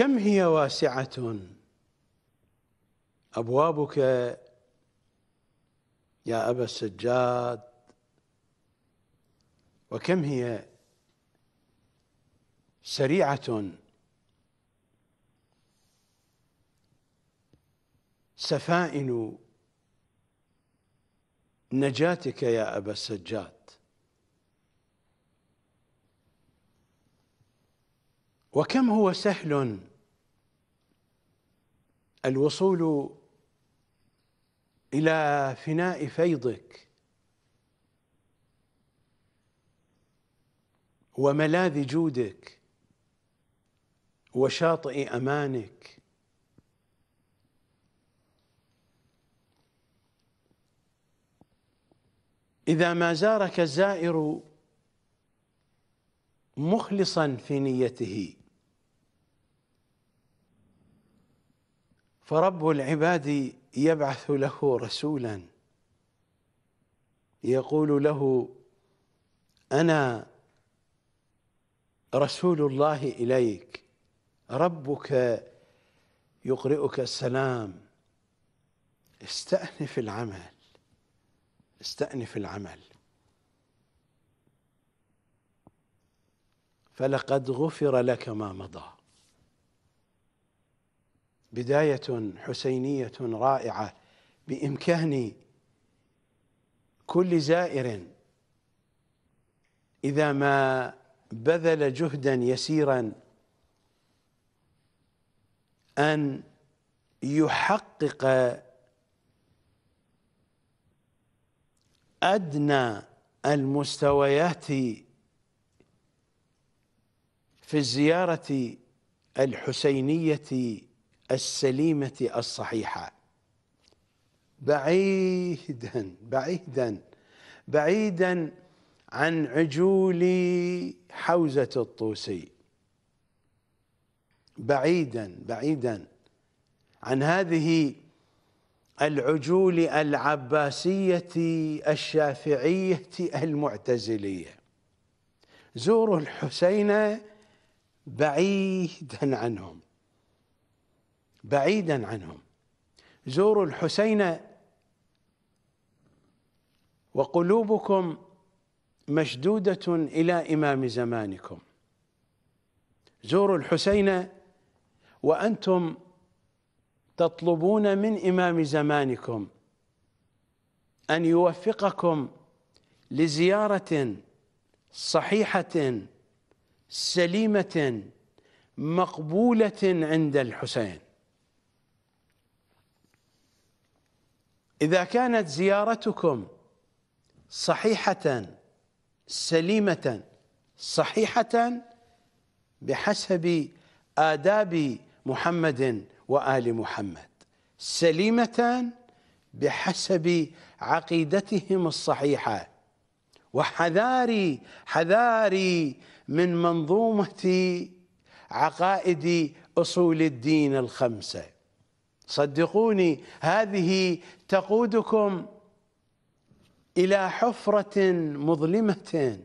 كم هي واسعة أبوابك يا أبا السجاد وكم هي سريعة سفائن نجاتك يا أبا السجاد وكم هو سهل الوصول إلى فناء فيضك وملاذ جودك وشاطئ أمانك إذا ما زارك الزائر مخلصا في نيته فرب العباد يبعث له رسولا يقول له أنا رسول الله إليك ربك يقرئك السلام استأنف العمل استأنف العمل فلقد غفر لك ما مضى بداية حسينية رائعة بإمكان كل زائر إذا ما بذل جهدا يسيرا أن يحقق أدنى المستويات في الزيارة الحسينية السليمة الصحيحة بعيدا بعيدا بعيدا عن عجول حوزة الطوسي بعيدا بعيدا عن هذه العجول العباسية الشافعية المعتزلية زوروا الحسين بعيدا عنهم بعيدا عنهم زوروا الحسين وقلوبكم مشدودة إلى إمام زمانكم زوروا الحسين وأنتم تطلبون من إمام زمانكم أن يوفقكم لزيارة صحيحة سليمة مقبولة عند الحسين إذا كانت زيارتكم صحيحة سليمة صحيحة بحسب آداب محمد وآل محمد سليمة بحسب عقيدتهم الصحيحة وحذاري حذاري من منظومة عقائد أصول الدين الخمسة صدقوني هذه تقودكم إلى حفرة مظلمة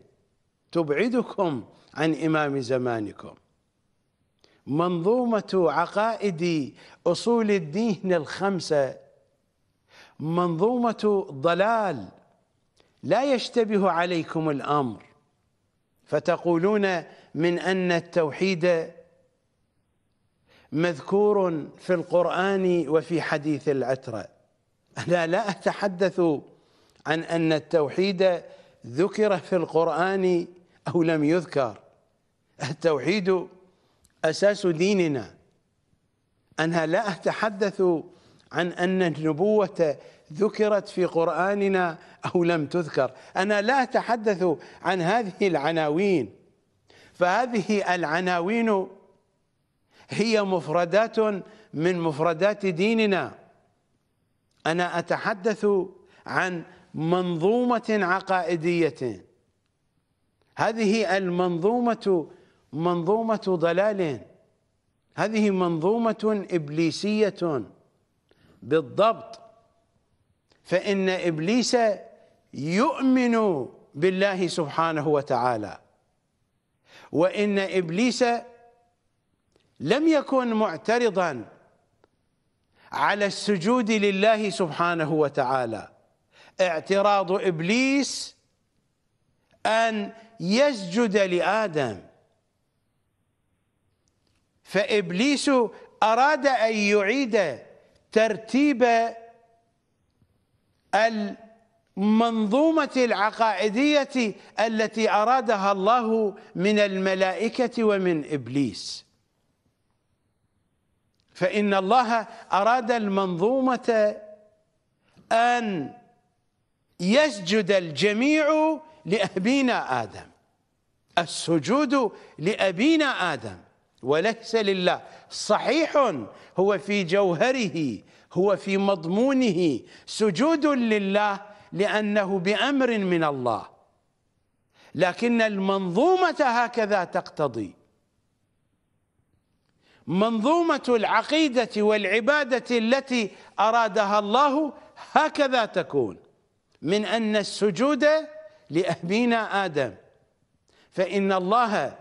تبعدكم عن إمام زمانكم منظومة عقائد أصول الدين الخمسة منظومة ضلال لا يشتبه عليكم الأمر فتقولون من أن التوحيد مذكور في القرآن وفي حديث العترة أنا لا أتحدث عن أن التوحيد ذكر في القرآن أو لم يذكر التوحيد أساس ديننا أنا لا أتحدث عن أن النبوة ذكرت في قرآننا أو لم تذكر أنا لا أتحدث عن هذه العناوين فهذه العناوين هي مفردات من مفردات ديننا أنا أتحدث عن منظومة عقائدية هذه المنظومة منظومة ضلال هذه منظومة إبليسية بالضبط فإن إبليس يؤمن بالله سبحانه وتعالى وإن إبليس لم يكن معترضا على السجود لله سبحانه وتعالى اعتراض ابليس ان يسجد لادم فابليس اراد ان يعيد ترتيب المنظومه العقائديه التي ارادها الله من الملائكه ومن ابليس فإن الله أراد المنظومة أن يسجد الجميع لأبينا آدم السجود لأبينا آدم وليس لله صحيح هو في جوهره هو في مضمونه سجود لله لأنه بأمر من الله لكن المنظومة هكذا تقتضي منظومة العقيدة والعبادة التي أرادها الله هكذا تكون من أن السجود لأبينا آدم فإن الله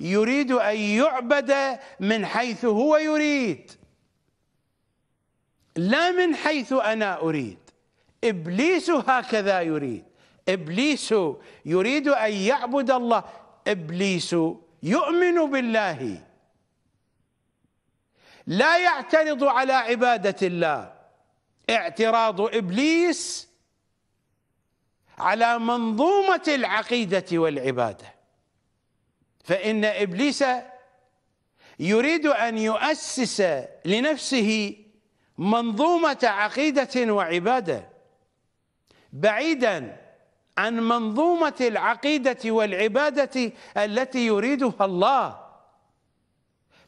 يريد أن يعبد من حيث هو يريد لا من حيث أنا أريد إبليس هكذا يريد إبليس يريد أن يعبد الله إبليس يؤمن بالله لا يعترض على عبادة الله اعتراض إبليس على منظومة العقيدة والعبادة فإن إبليس يريد أن يؤسس لنفسه منظومة عقيدة وعبادة بعيدا عن منظومة العقيدة والعبادة التي يريدها الله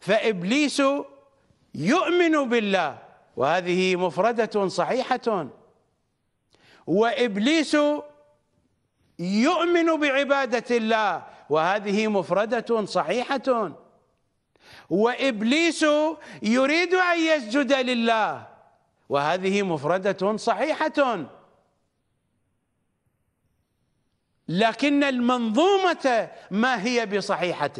فإبليس يؤمن بالله وهذه مفردة صحيحة وإبليس يؤمن بعبادة الله وهذه مفردة صحيحة وإبليس يريد أن يسجد لله وهذه مفردة صحيحة لكن المنظومة ما هي بصحيحة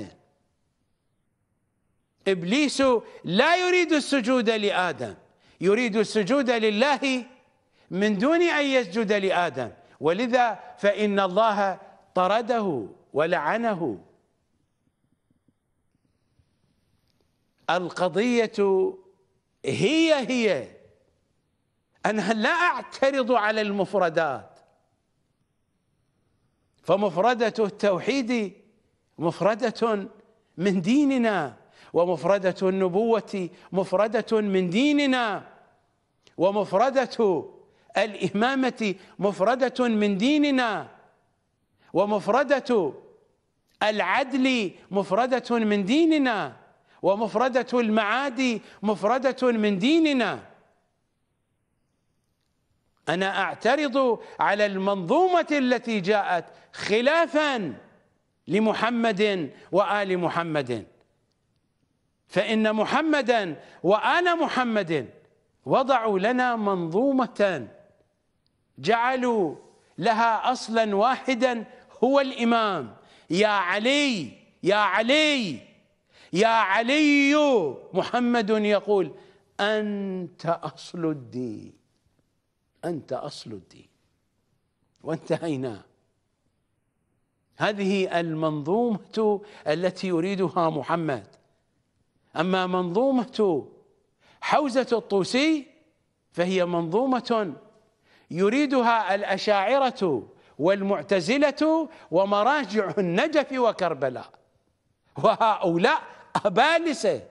إبليس لا يريد السجود لآدم يريد السجود لله من دون أن يسجد لآدم ولذا فإن الله طرده ولعنه القضية هي هي أنا لا أعترض على المفردات فمفردة التوحيد مفردة من ديننا ومفردة النبوة مفردة من ديننا ومفردة الإمامة مفردة من ديننا ومفردة العدل مفردة من ديننا ومفردة المعادي مفردة من ديننا أنا أعترض على المنظومة التي جاءت خلافاً لمحمد وآل محمد فإن محمدا وآل محمد وضعوا لنا منظومة جعلوا لها أصلا واحدا هو الإمام يا علي يا علي يا علي محمد يقول أنت أصل الدين أنت أصل الدين وانتهينا هذه المنظومة التي يريدها محمد أما منظومة حوزة الطوسي فهي منظومة يريدها الأشاعرة والمعتزلة ومراجع النجف وكربلاء وهؤلاء أبالسة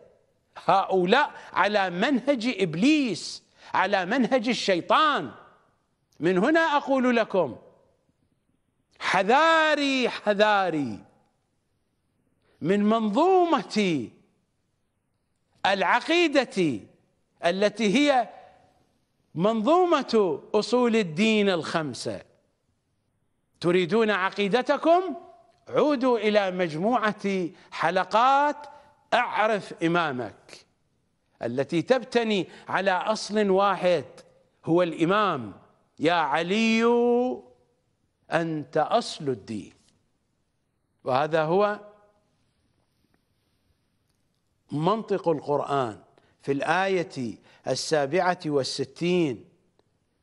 هؤلاء على منهج إبليس على منهج الشيطان من هنا أقول لكم حذاري حذاري من منظومتي العقيدة التي هي منظومة أصول الدين الخمسة تريدون عقيدتكم عودوا إلى مجموعة حلقات أعرف إمامك التي تبتني على أصل واحد هو الإمام يا علي أنت أصل الدين وهذا هو منطق القرآن في الآية السابعة والستين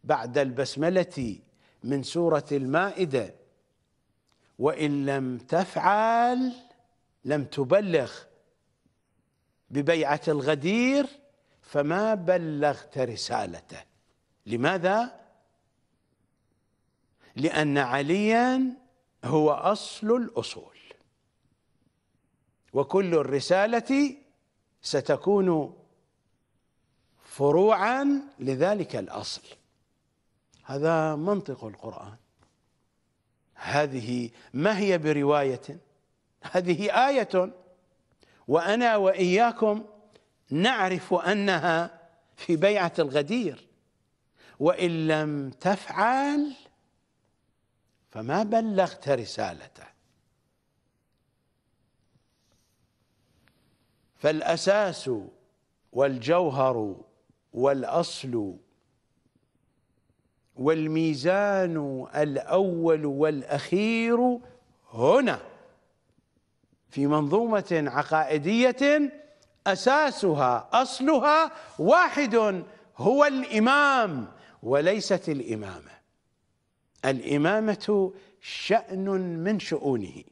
بعد البسملة من سورة المائدة وإن لم تفعل لم تبلغ ببيعة الغدير فما بلغت رسالته لماذا؟ لأن عليا هو أصل الأصول وكل الرسالة ستكون فروعا لذلك الأصل هذا منطق القرآن هذه ما هي برواية هذه آية وأنا وإياكم نعرف أنها في بيعة الغدير وإن لم تفعل فما بلغت رسالته فالأساس والجوهر والأصل والميزان الأول والأخير هنا في منظومة عقائدية أساسها أصلها واحد هو الإمام وليست الإمامة الإمامة شأن من شؤونه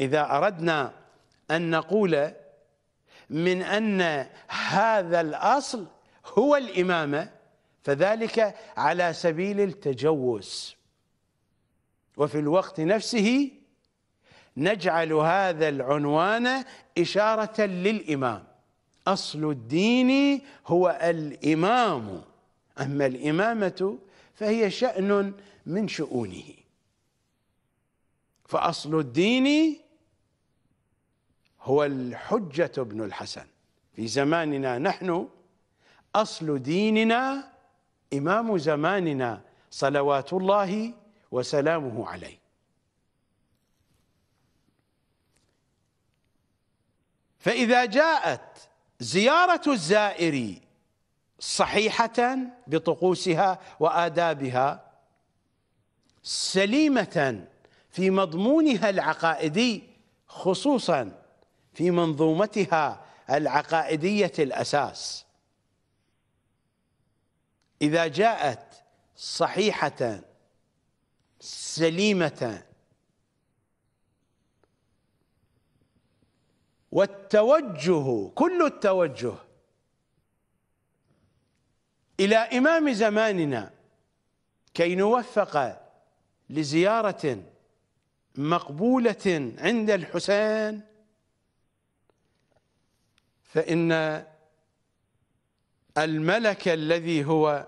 إذا أردنا أن نقول من أن هذا الأصل هو الإمامة فذلك على سبيل التجوز وفي الوقت نفسه نجعل هذا العنوان إشارة للإمام أصل الدين هو الإمام أما الإمامة فهي شأن من شؤونه فأصل الدين هو الحجة ابن الحسن في زماننا نحن أصل ديننا إمام زماننا صلوات الله وسلامه عليه فإذا جاءت زيارة الزائر صحيحة بطقوسها وآدابها سليمة في مضمونها العقائدي خصوصا في منظومتها العقائدية الأساس إذا جاءت صحيحة سليمة والتوجه كل التوجه إلى إمام زماننا كي نوفق لزيارة مقبولة عند الحسين فإن الملك الذي هو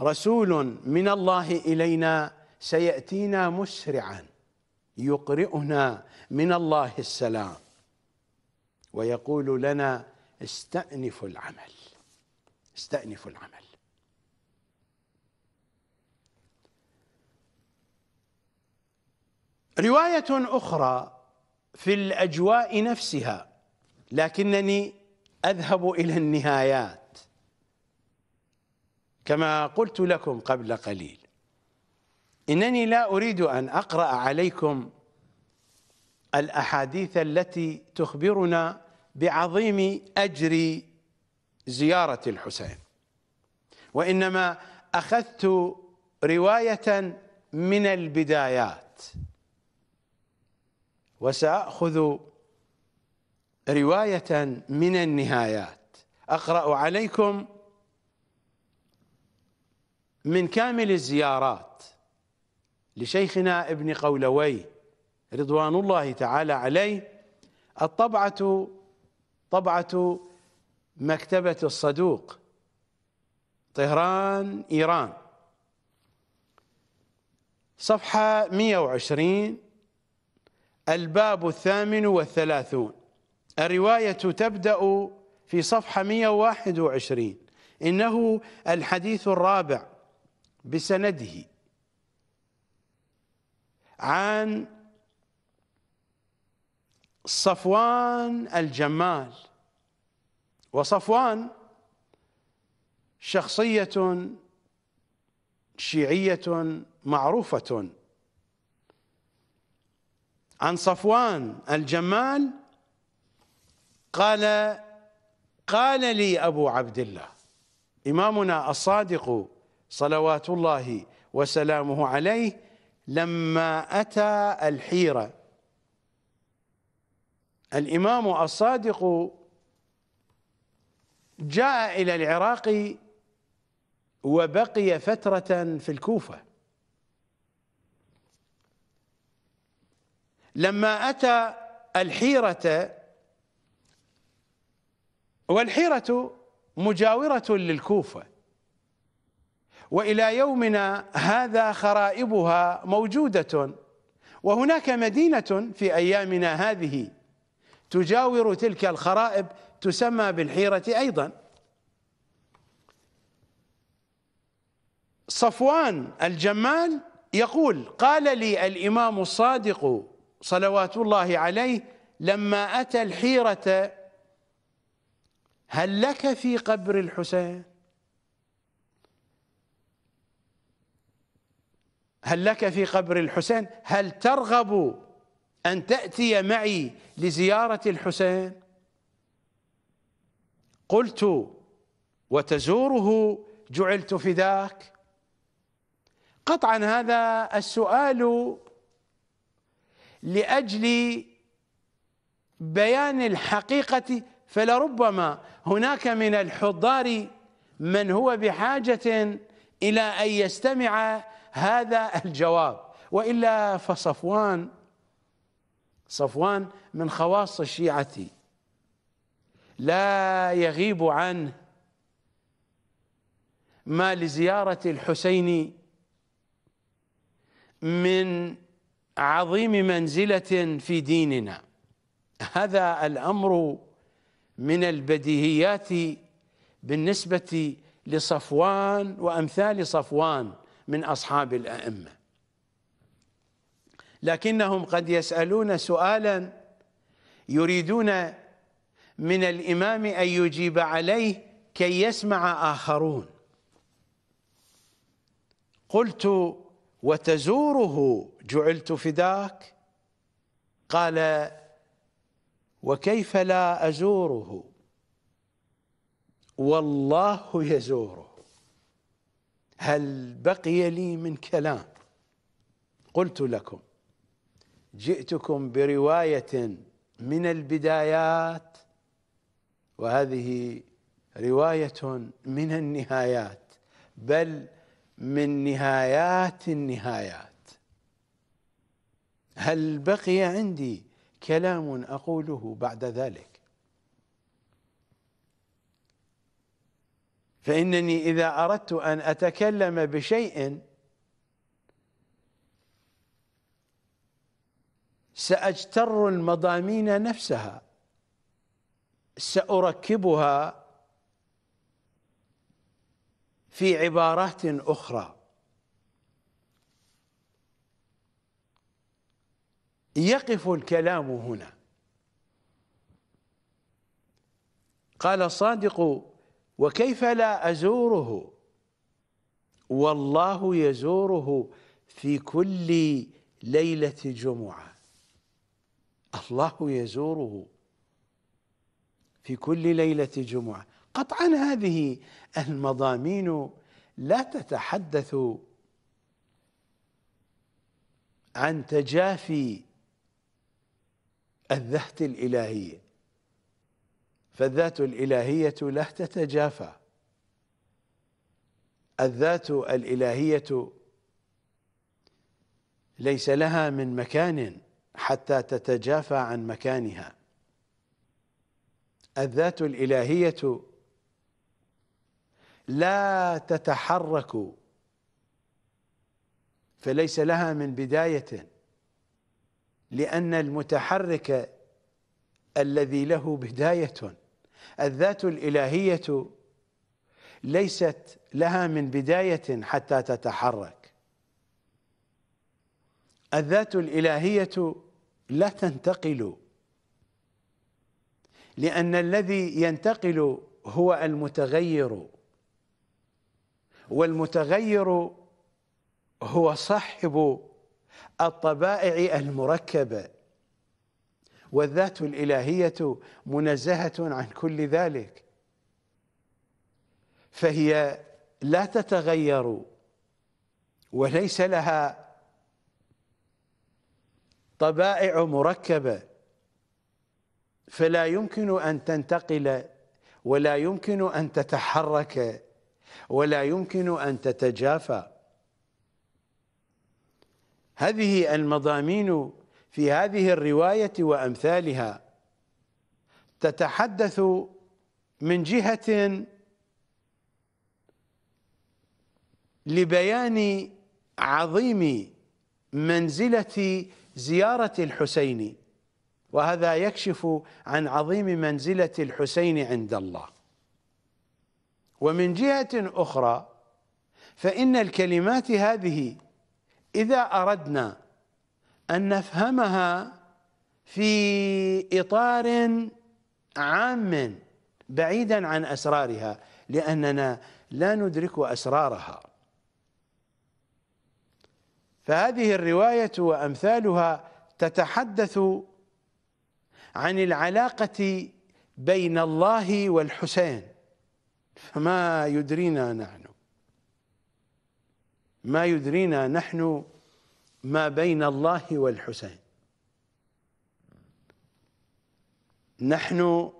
رسول من الله إلينا سيأتينا مسرعا يقرئنا من الله السلام ويقول لنا استأنفوا العمل استأنفوا العمل رواية أخرى في الأجواء نفسها لكنني أذهب إلى النهايات كما قلت لكم قبل قليل إنني لا أريد أن أقرأ عليكم الأحاديث التي تخبرنا بعظيم أجر زيارة الحسين وإنما أخذت رواية من البدايات وساخذ روايه من النهايات اقرا عليكم من كامل الزيارات لشيخنا ابن قولوي رضوان الله تعالى عليه الطبعه طبعه مكتبه الصدوق طهران ايران صفحه 120 الباب الثامن والثلاثون الرواية تبدأ في صفحة 121 إنه الحديث الرابع بسنده عن صفوان الجمال وصفوان شخصية شيعية معروفة عن صفوان الجمال قال قال لي أبو عبد الله إمامنا الصادق صلوات الله وسلامه عليه لما أتى الحيرة الإمام الصادق جاء إلى العراق وبقي فترة في الكوفة لما أتى الحيرة والحيرة مجاورة للكوفة وإلى يومنا هذا خرائبها موجودة وهناك مدينة في أيامنا هذه تجاور تلك الخرائب تسمى بالحيرة أيضا صفوان الجمال يقول قال لي الإمام الصادق صلوات الله عليه لما أتى الحيرة هل لك في قبر الحسين هل لك في قبر الحسين هل ترغب أن تأتي معي لزيارة الحسين قلت وتزوره جعلت فداك قطعا هذا السؤال لاجل بيان الحقيقه فلربما هناك من الحضار من هو بحاجه الى ان يستمع هذا الجواب والا فصفوان صفوان من خواص الشيعه لا يغيب عنه ما لزياره الحسين من عظيم منزلة في ديننا هذا الأمر من البديهيات بالنسبة لصفوان وأمثال صفوان من أصحاب الأئمة لكنهم قد يسألون سؤالا يريدون من الإمام أن يجيب عليه كي يسمع آخرون قلت وتزوره جعلت فداك قال وكيف لا أزوره والله يزوره هل بقي لي من كلام قلت لكم جئتكم برواية من البدايات وهذه رواية من النهايات بل من نهايات النهايات هل بقي عندي كلام اقوله بعد ذلك فانني اذا اردت ان اتكلم بشيء ساجتر المضامين نفسها ساركبها في عبارات اخرى يقف الكلام هنا قال الصادق وكيف لا أزوره والله يزوره في كل ليلة جمعة الله يزوره في كل ليلة جمعة قطعا هذه المضامين لا تتحدث عن تجافي الذات الإلهية فالذات الإلهية لا تتجافى الذات الإلهية ليس لها من مكان حتى تتجافى عن مكانها الذات الإلهية لا تتحرك فليس لها من بداية لأن المتحرك الذي له بداية الذات الإلهية ليست لها من بداية حتى تتحرك الذات الإلهية لا تنتقل لأن الذي ينتقل هو المتغير والمتغير هو صاحب الطبائع المركبة والذات الإلهية منزهة عن كل ذلك فهي لا تتغير وليس لها طبائع مركبة فلا يمكن أن تنتقل ولا يمكن أن تتحرك ولا يمكن أن تتجافى هذه المضامين في هذه الرواية وأمثالها تتحدث من جهة لبيان عظيم منزلة زيارة الحسين وهذا يكشف عن عظيم منزلة الحسين عند الله ومن جهة أخرى فإن الكلمات هذه إذا أردنا أن نفهمها في إطار عام بعيدا عن أسرارها لأننا لا ندرك أسرارها فهذه الرواية وأمثالها تتحدث عن العلاقة بين الله والحسين فما يدرينا نحن ما يدرينا نحن ما بين الله والحسين نحن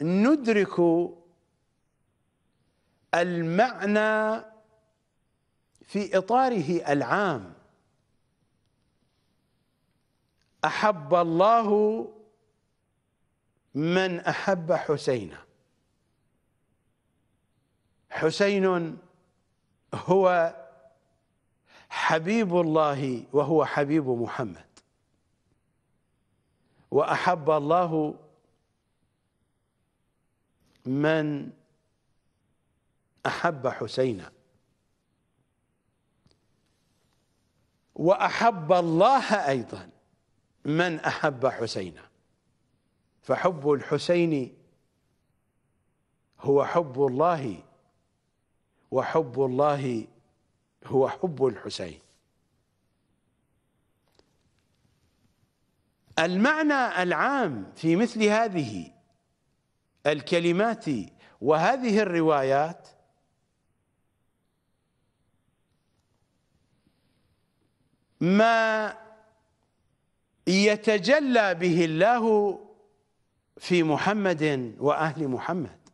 ندرك المعنى في اطاره العام احب الله من احب حسينا حسين هو حبيب الله وهو حبيب محمد وأحب الله من أحب حسينا وأحب الله أيضا من أحب حسينا فحب الحسين هو حب الله وحب الله هو حب الحسين المعنى العام في مثل هذه الكلمات وهذه الروايات ما يتجلى به الله في محمد واهل محمد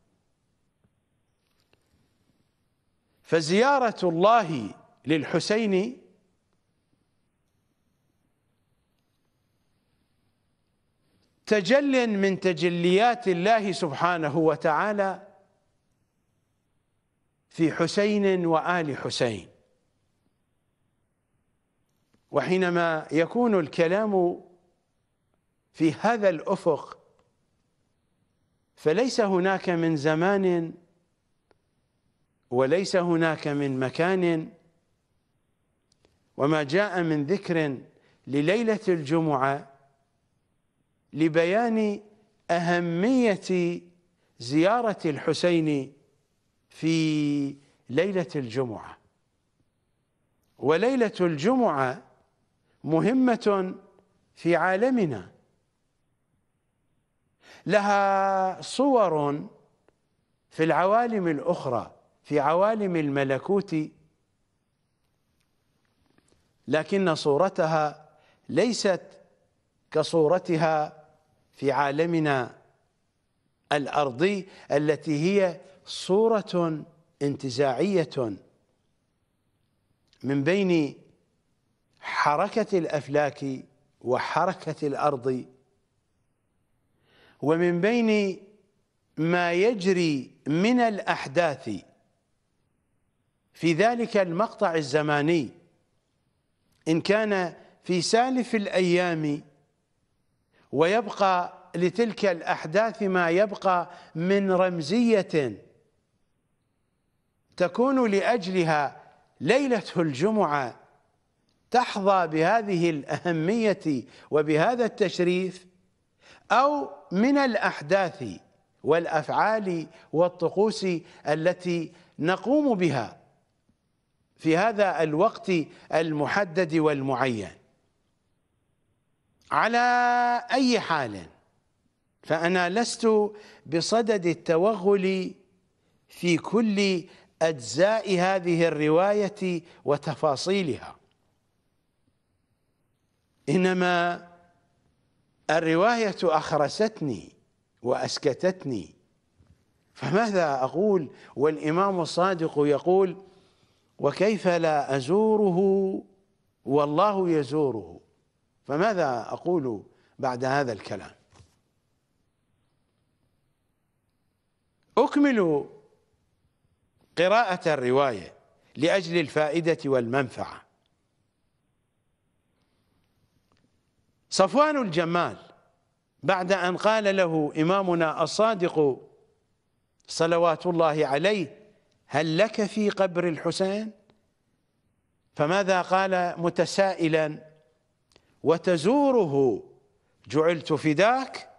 فزيارة الله للحسين تجل من تجليات الله سبحانه وتعالى في حسين وآل حسين وحينما يكون الكلام في هذا الأفق فليس هناك من زمان وليس هناك من مكان وما جاء من ذكر لليلة الجمعة لبيان أهمية زيارة الحسين في ليلة الجمعة وليلة الجمعة مهمة في عالمنا لها صور في العوالم الأخرى في عوالم الملكوت لكن صورتها ليست كصورتها في عالمنا الارضي التي هي صوره انتزاعيه من بين حركه الافلاك وحركه الارض ومن بين ما يجري من الاحداث في ذلك المقطع الزماني إن كان في سالف الأيام ويبقى لتلك الأحداث ما يبقى من رمزية تكون لأجلها ليلة الجمعة تحظى بهذه الأهمية وبهذا التشريف أو من الأحداث والأفعال والطقوس التي نقوم بها في هذا الوقت المحدد والمعين على أي حال فأنا لست بصدد التوغل في كل أجزاء هذه الرواية وتفاصيلها إنما الرواية أخرستني وأسكتتني فماذا أقول والإمام الصادق يقول وكيف لا أزوره والله يزوره فماذا أقول بعد هذا الكلام أكمل قراءة الرواية لأجل الفائدة والمنفعة صفوان الجمال بعد أن قال له إمامنا الصادق صلوات الله عليه هل لك في قبر الحسين فماذا قال متسائلا وتزوره جعلت فداك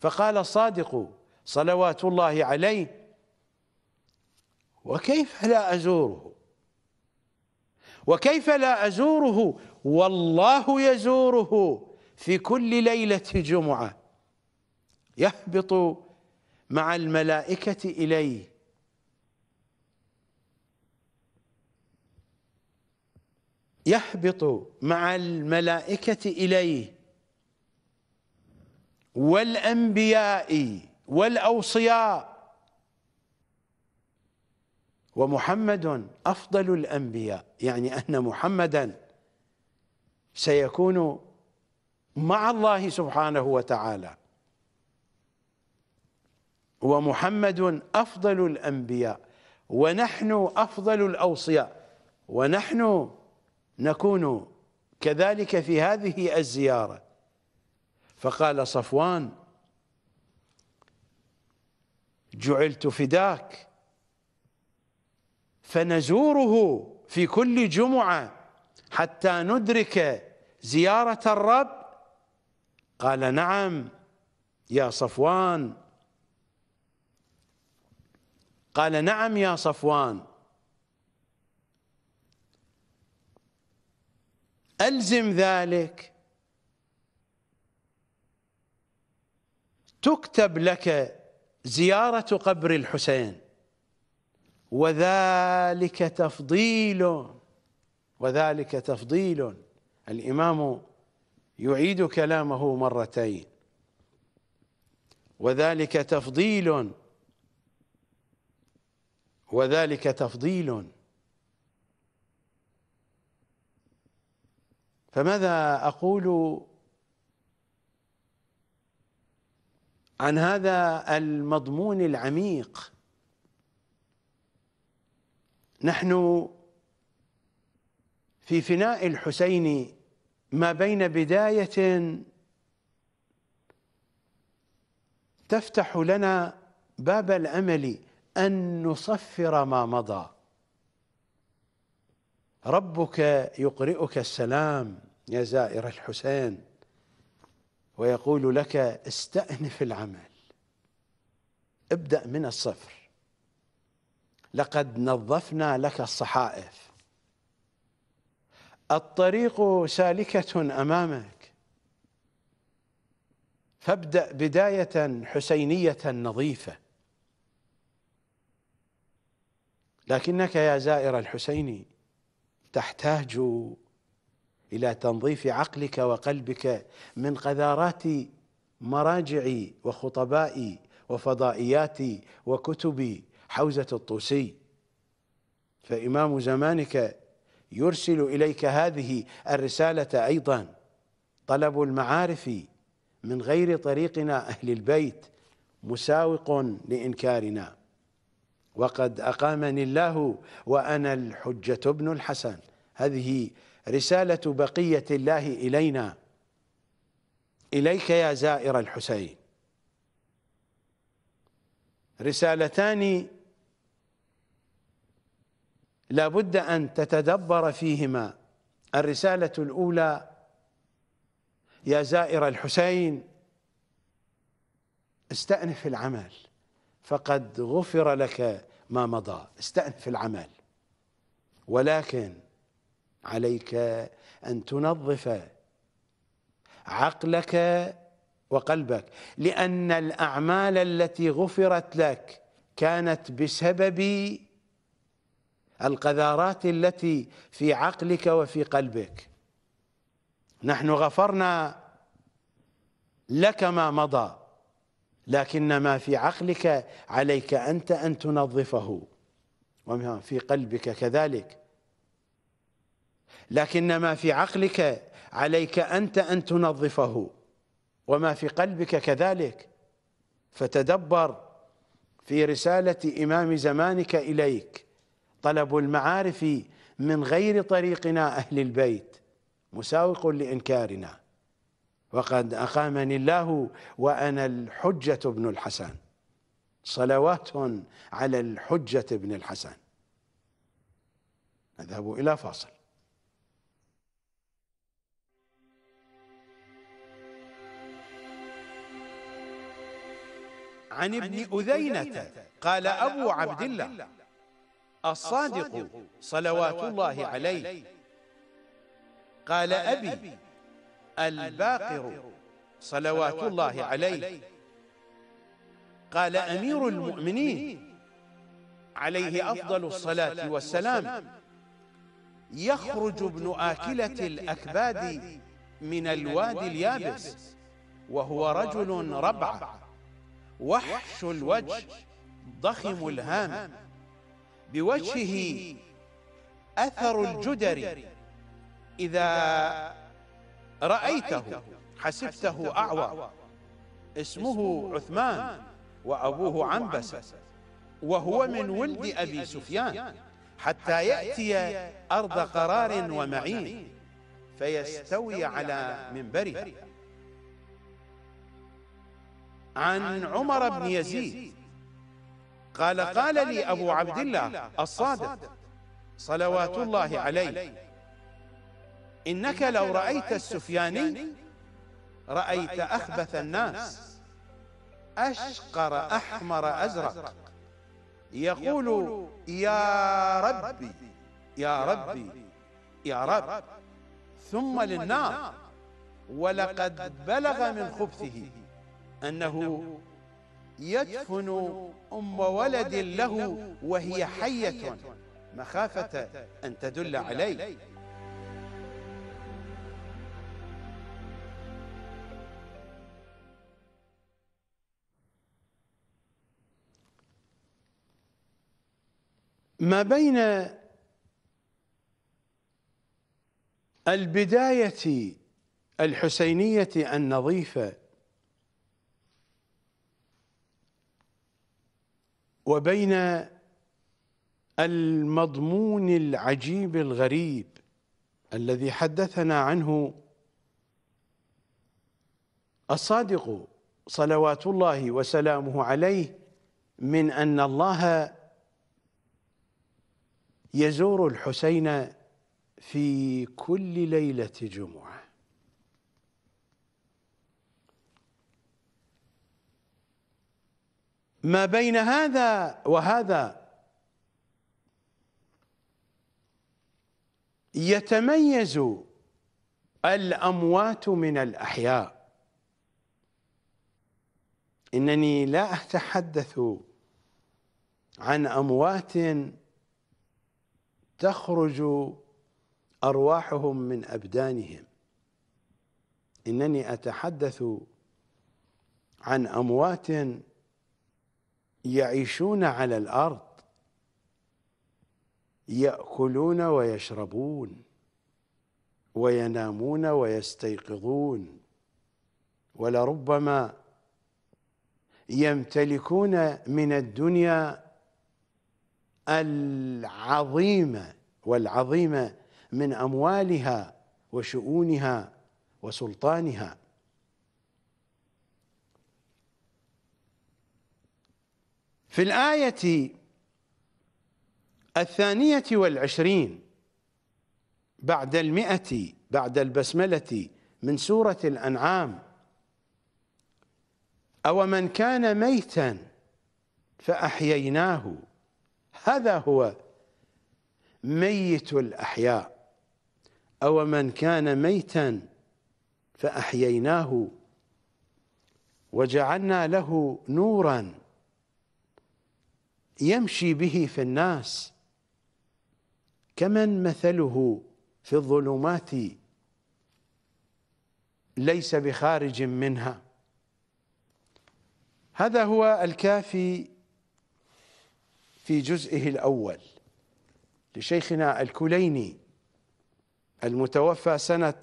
فقال الصادق صلوات الله عليه وكيف لا أزوره وكيف لا أزوره والله يزوره في كل ليلة جمعة يهبط مع الملائكة إليه يهبط مع الملائكة إليه والأنبياء والأوصياء ومحمد أفضل الأنبياء يعني أن محمدا سيكون مع الله سبحانه وتعالى ومحمد أفضل الأنبياء ونحن أفضل الأوصياء ونحن نكون كذلك في هذه الزيارة فقال صفوان جعلت فداك فنزوره في كل جمعة حتى ندرك زيارة الرب قال نعم يا صفوان قال نعم يا صفوان ألزم ذلك تكتب لك زيارة قبر الحسين وذلك تفضيل وذلك تفضيل الإمام يعيد كلامه مرتين وذلك تفضيل وذلك تفضيل فماذا أقول عن هذا المضمون العميق نحن في فناء الحسين ما بين بداية تفتح لنا باب الأمل أن نصفر ما مضى ربك يقرئك السلام يا زائر الحسين ويقول لك استأنف العمل ابدأ من الصفر لقد نظفنا لك الصحائف الطريق سالكة أمامك فابدأ بداية حسينية نظيفة لكنك يا زائر الحسيني تحتاج إلى تنظيف عقلك وقلبك من قذارات مراجعي وخطبائي وفضائياتي وكتبي حوزة الطوسي فإمام زمانك يرسل إليك هذه الرسالة أيضا طلب المعارف من غير طريقنا أهل البيت مساوق لإنكارنا وقد أقامني الله وأنا الحجة ابن الحسن هذه رسالة بقية الله إلينا إليك يا زائر الحسين رسالتان لا بد أن تتدبر فيهما الرسالة الأولى يا زائر الحسين استأنف العمل فقد غفر لك ما مضى استأنف العمل ولكن عليك أن تنظف عقلك وقلبك لأن الأعمال التي غفرت لك كانت بسبب القذارات التي في عقلك وفي قلبك نحن غفرنا لك ما مضى لكن ما في عقلك عليك أنت أن تنظفه وما في قلبك كذلك لكن ما في عقلك عليك أنت أن تنظفه وما في قلبك كذلك فتدبر في رسالة إمام زمانك إليك طلب المعارف من غير طريقنا أهل البيت مساوق لإنكارنا وقد أقامني الله وأنا الحجة بن الحسن صلوات على الحجة بن الحسن نذهب إلى فاصل عن ابن أذينة قال أبو عبد الله الصادق صلوات الله عليه قال أبي الباقر صلوات الله عليه قال أمير المؤمنين عليه أفضل الصلاة والسلام يخرج ابن آكلة الأكباد من الوادي اليابس وهو رجل ربعة وحش الوجه ضخم الهام بوجهه أثر الجدر إذا رأيته حسبته أعوى اسمه عثمان وأبوه عنبسة وهو من ولد أبي سفيان حتى يأتي أرض قرار ومعين فيستوي على منبره عن عمر بن يزيد قال قال لي أبو عبد الله الصادق صلوات الله عليه إنك لو رأيت السفياني رأيت أخبث الناس أشقر أحمر أزرق يقول يا ربي يا ربي يا رب ثم للنار ولقد بلغ من خبثه أنه يدفن أم ولد له وهي حية مخافة أن تدل عليه ما بين البداية الحسينية النظيفة وبين المضمون العجيب الغريب الذي حدثنا عنه الصادق صلوات الله وسلامه عليه من أن الله يزور الحسين في كل ليلة جمعة ما بين هذا وهذا يتميز الأموات من الأحياء إنني لا أتحدث عن أموات تخرج أرواحهم من أبدانهم إنني أتحدث عن أموات يعيشون على الأرض يأكلون ويشربون وينامون ويستيقظون ولربما يمتلكون من الدنيا العظيمة والعظيمة من أموالها وشؤونها وسلطانها في الآية الثانية والعشرين بعد المئة بعد البسملة من سورة الأنعام أو من كان ميتا فأحييناه هذا هو ميت الأحياء أو من كان ميتا فأحييناه وجعلنا له نورا يمشي به في الناس كمن مثله في الظلمات ليس بخارج منها هذا هو الكافي في جزئه الأول لشيخنا الكليني المتوفى سنة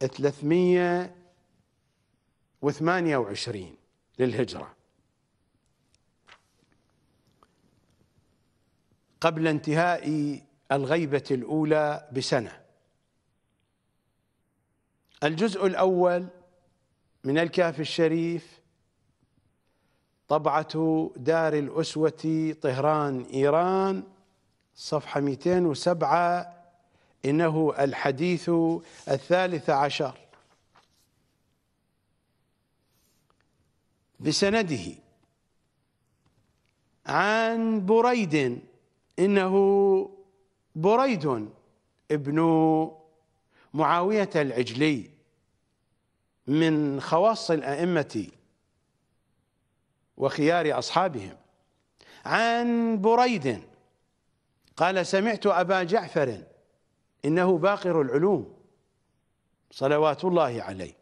328 للهجرة قبل انتهاء الغيبة الأولى بسنة الجزء الأول من الكهف الشريف طبعة دار الأسوة طهران إيران صفحة 207 إنه الحديث الثالث عشر بسنده عن بريد إنه بريد ابن معاوية العجلي من خواص الأئمة وخيار أصحابهم عن بريد قال سمعت أبا جعفر إنه باقر العلوم صلوات الله عليه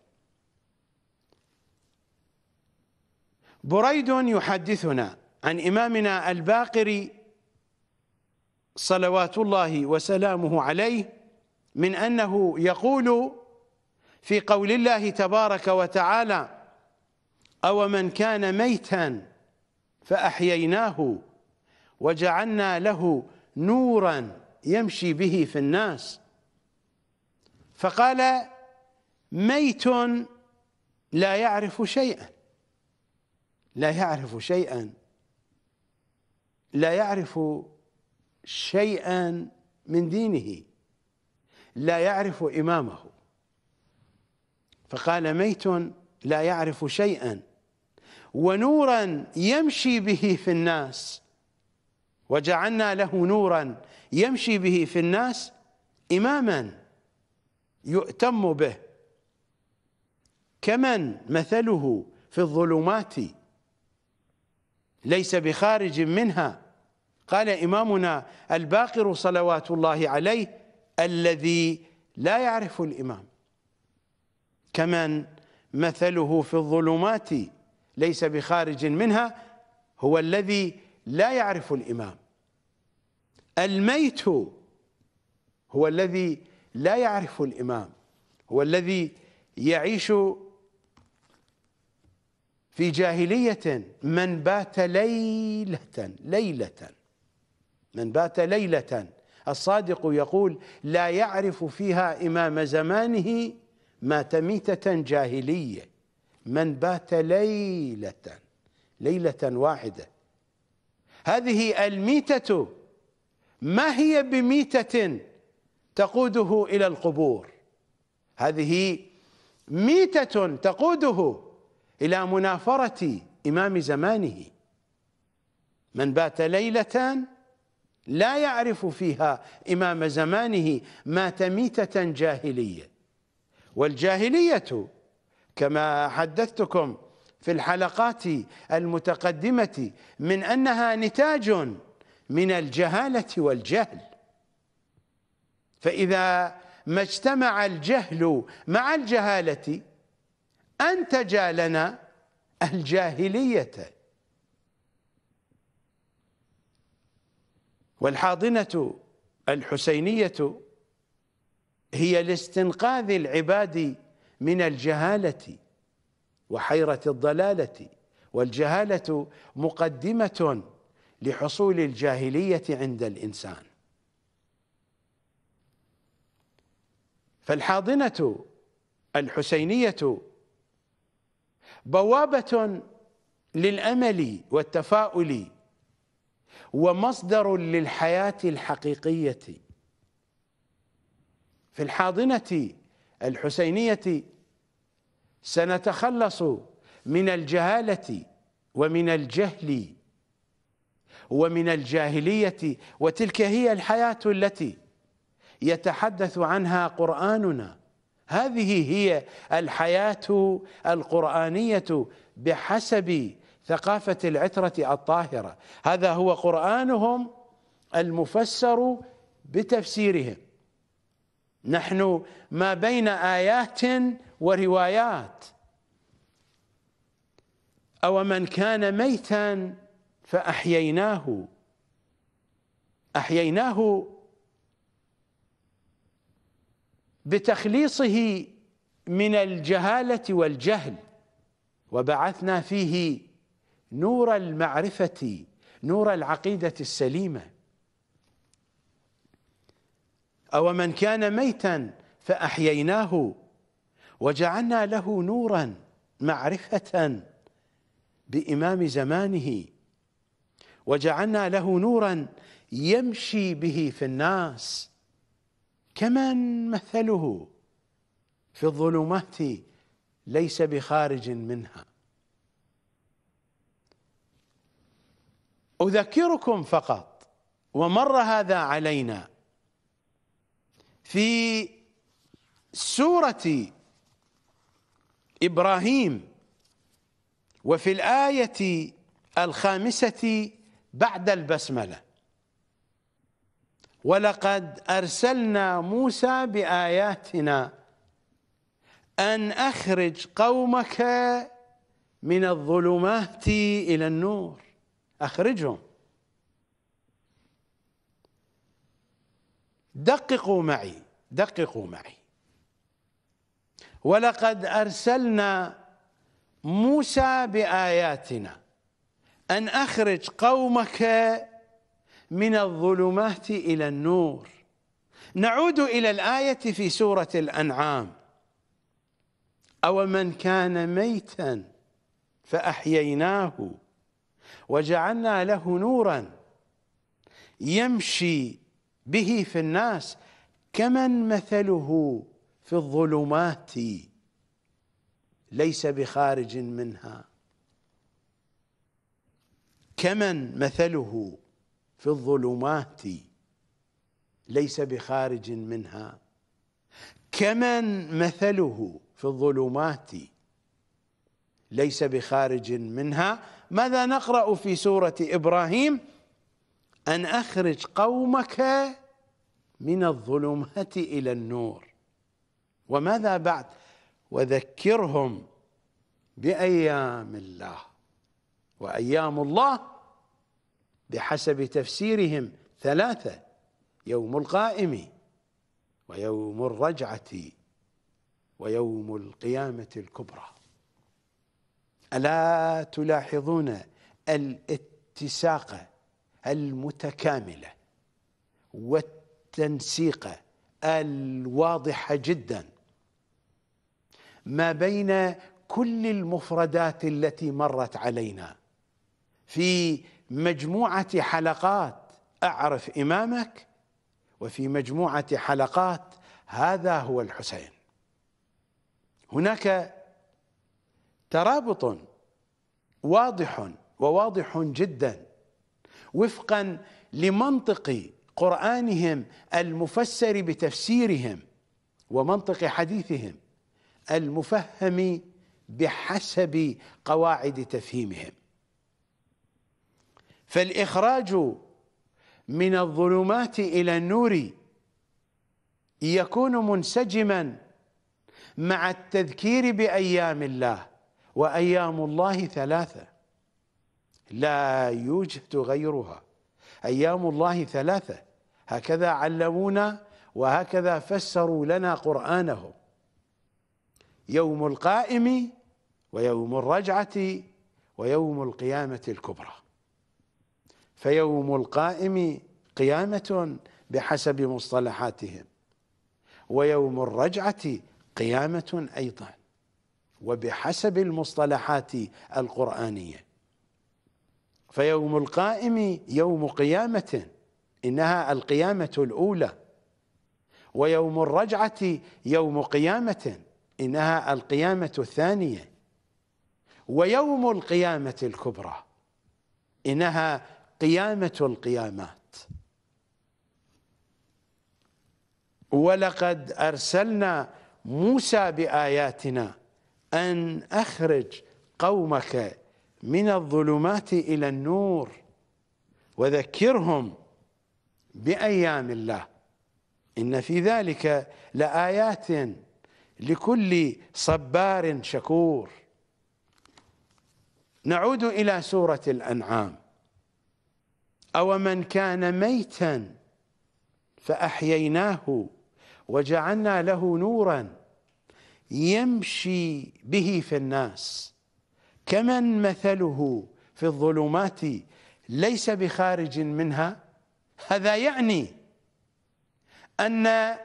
بريد يحدثنا عن إمامنا الباقر صلوات الله وسلامه عليه من أنه يقول في قول الله تبارك وتعالى أو من كان ميتا فأحييناه وجعلنا له نورا يمشي به في الناس فقال ميت لا يعرف شيئا لا يعرف شيئا لا يعرف شيئا من دينه لا يعرف إمامه فقال ميت لا يعرف شيئا ونورا يمشي به في الناس وجعلنا له نورا يمشي به في الناس إماما يؤتم به كمن مثله في الظلمات ليس بخارج منها قال إمامنا الباقر صلوات الله عليه الذي لا يعرف الإمام كمن مثله في الظلمات ليس بخارج منها هو الذي لا يعرف الإمام الميت هو الذي لا يعرف الإمام هو الذي يعيش في جاهلية من بات ليلة ليلة من بات ليلة الصادق يقول لا يعرف فيها إمام زمانه مات ميتة جاهلية من بات ليلة ليلة واحدة هذه الميتة ما هي بميتة تقوده إلى القبور هذه ميتة تقوده إلى منافرة إمام زمانه من بات ليلة لا يعرف فيها إمام زمانه مات ميتة جاهلية والجاهلية كما حدثتكم في الحلقات المتقدمة من أنها نتاج من الجهالة والجهل فإذا ما اجتمع الجهل مع الجهالة أنتج لنا الجاهلية والحاضنة الحسينية هي لاستنقاذ العباد من الجهاله وحيره الضلاله والجهاله مقدمه لحصول الجاهليه عند الانسان فالحاضنه الحسينيه بوابه للامل والتفاؤل ومصدر للحياه الحقيقيه في الحاضنه الحسينية سنتخلص من الجهالة ومن الجهل ومن الجاهلية وتلك هي الحياة التي يتحدث عنها قرآننا هذه هي الحياة القرآنية بحسب ثقافة العترة الطاهرة هذا هو قرآنهم المفسر بتفسيرهم نحن ما بين آيات وروايات أو من كان ميتا فأحييناه أحييناه بتخليصه من الجهالة والجهل وبعثنا فيه نور المعرفة نور العقيدة السليمة أو من كان ميتا فأحييناه وجعلنا له نورا معرفة بإمام زمانه وجعلنا له نورا يمشي به في الناس كمن مثله في الظلمات ليس بخارج منها أذكركم فقط ومر هذا علينا في سورة إبراهيم وفي الآية الخامسة بعد البسملة ولقد أرسلنا موسى بآياتنا أن أخرج قومك من الظلمات إلى النور أخرجهم دققوا معي دققوا معي ولقد أرسلنا موسى بآياتنا أن أخرج قومك من الظلمات إلى النور نعود إلى الآية في سورة الأنعام أو من كان ميتا فأحييناه وجعلنا له نورا يمشي به في الناس كمن مثله في الظلمات ليس بخارج منها كمن مثله في الظلمات ليس بخارج منها كمن مثله في الظلمات ليس بخارج منها ماذا نقرأ في سورة إبراهيم؟ أن أخرج قومك من الظلمات إلى النور وماذا بعد وذكرهم بأيام الله وأيام الله بحسب تفسيرهم ثلاثة يوم القائم ويوم الرجعة ويوم القيامة الكبرى ألا تلاحظون الاتساق المتكامله والتنسيق الواضحه جدا ما بين كل المفردات التي مرت علينا في مجموعه حلقات اعرف امامك وفي مجموعه حلقات هذا هو الحسين هناك ترابط واضح وواضح جدا وفقا لمنطق قرآنهم المفسر بتفسيرهم ومنطق حديثهم المفهم بحسب قواعد تفهيمهم فالإخراج من الظلمات إلى النور يكون منسجما مع التذكير بأيام الله وأيام الله ثلاثة لا يوجد غيرها أيام الله ثلاثة هكذا علمونا وهكذا فسروا لنا قرآنهم يوم القائم ويوم الرجعة ويوم القيامة الكبرى فيوم القائم قيامة بحسب مصطلحاتهم ويوم الرجعة قيامة أيضا وبحسب المصطلحات القرآنية فيوم القائم يوم قيامة إنها القيامة الأولى ويوم الرجعة يوم قيامة إنها القيامة الثانية ويوم القيامة الكبرى إنها قيامة القيامات ولقد أرسلنا موسى بآياتنا أن أخرج قومك من الظلمات إلى النور وذكرهم بأيام الله إن في ذلك لآيات لكل صبار شكور نعود إلى سورة الأنعام أو من كان ميتا فأحييناه وجعلنا له نورا يمشي به في الناس كمن مثله في الظلمات ليس بخارج منها هذا يعني أن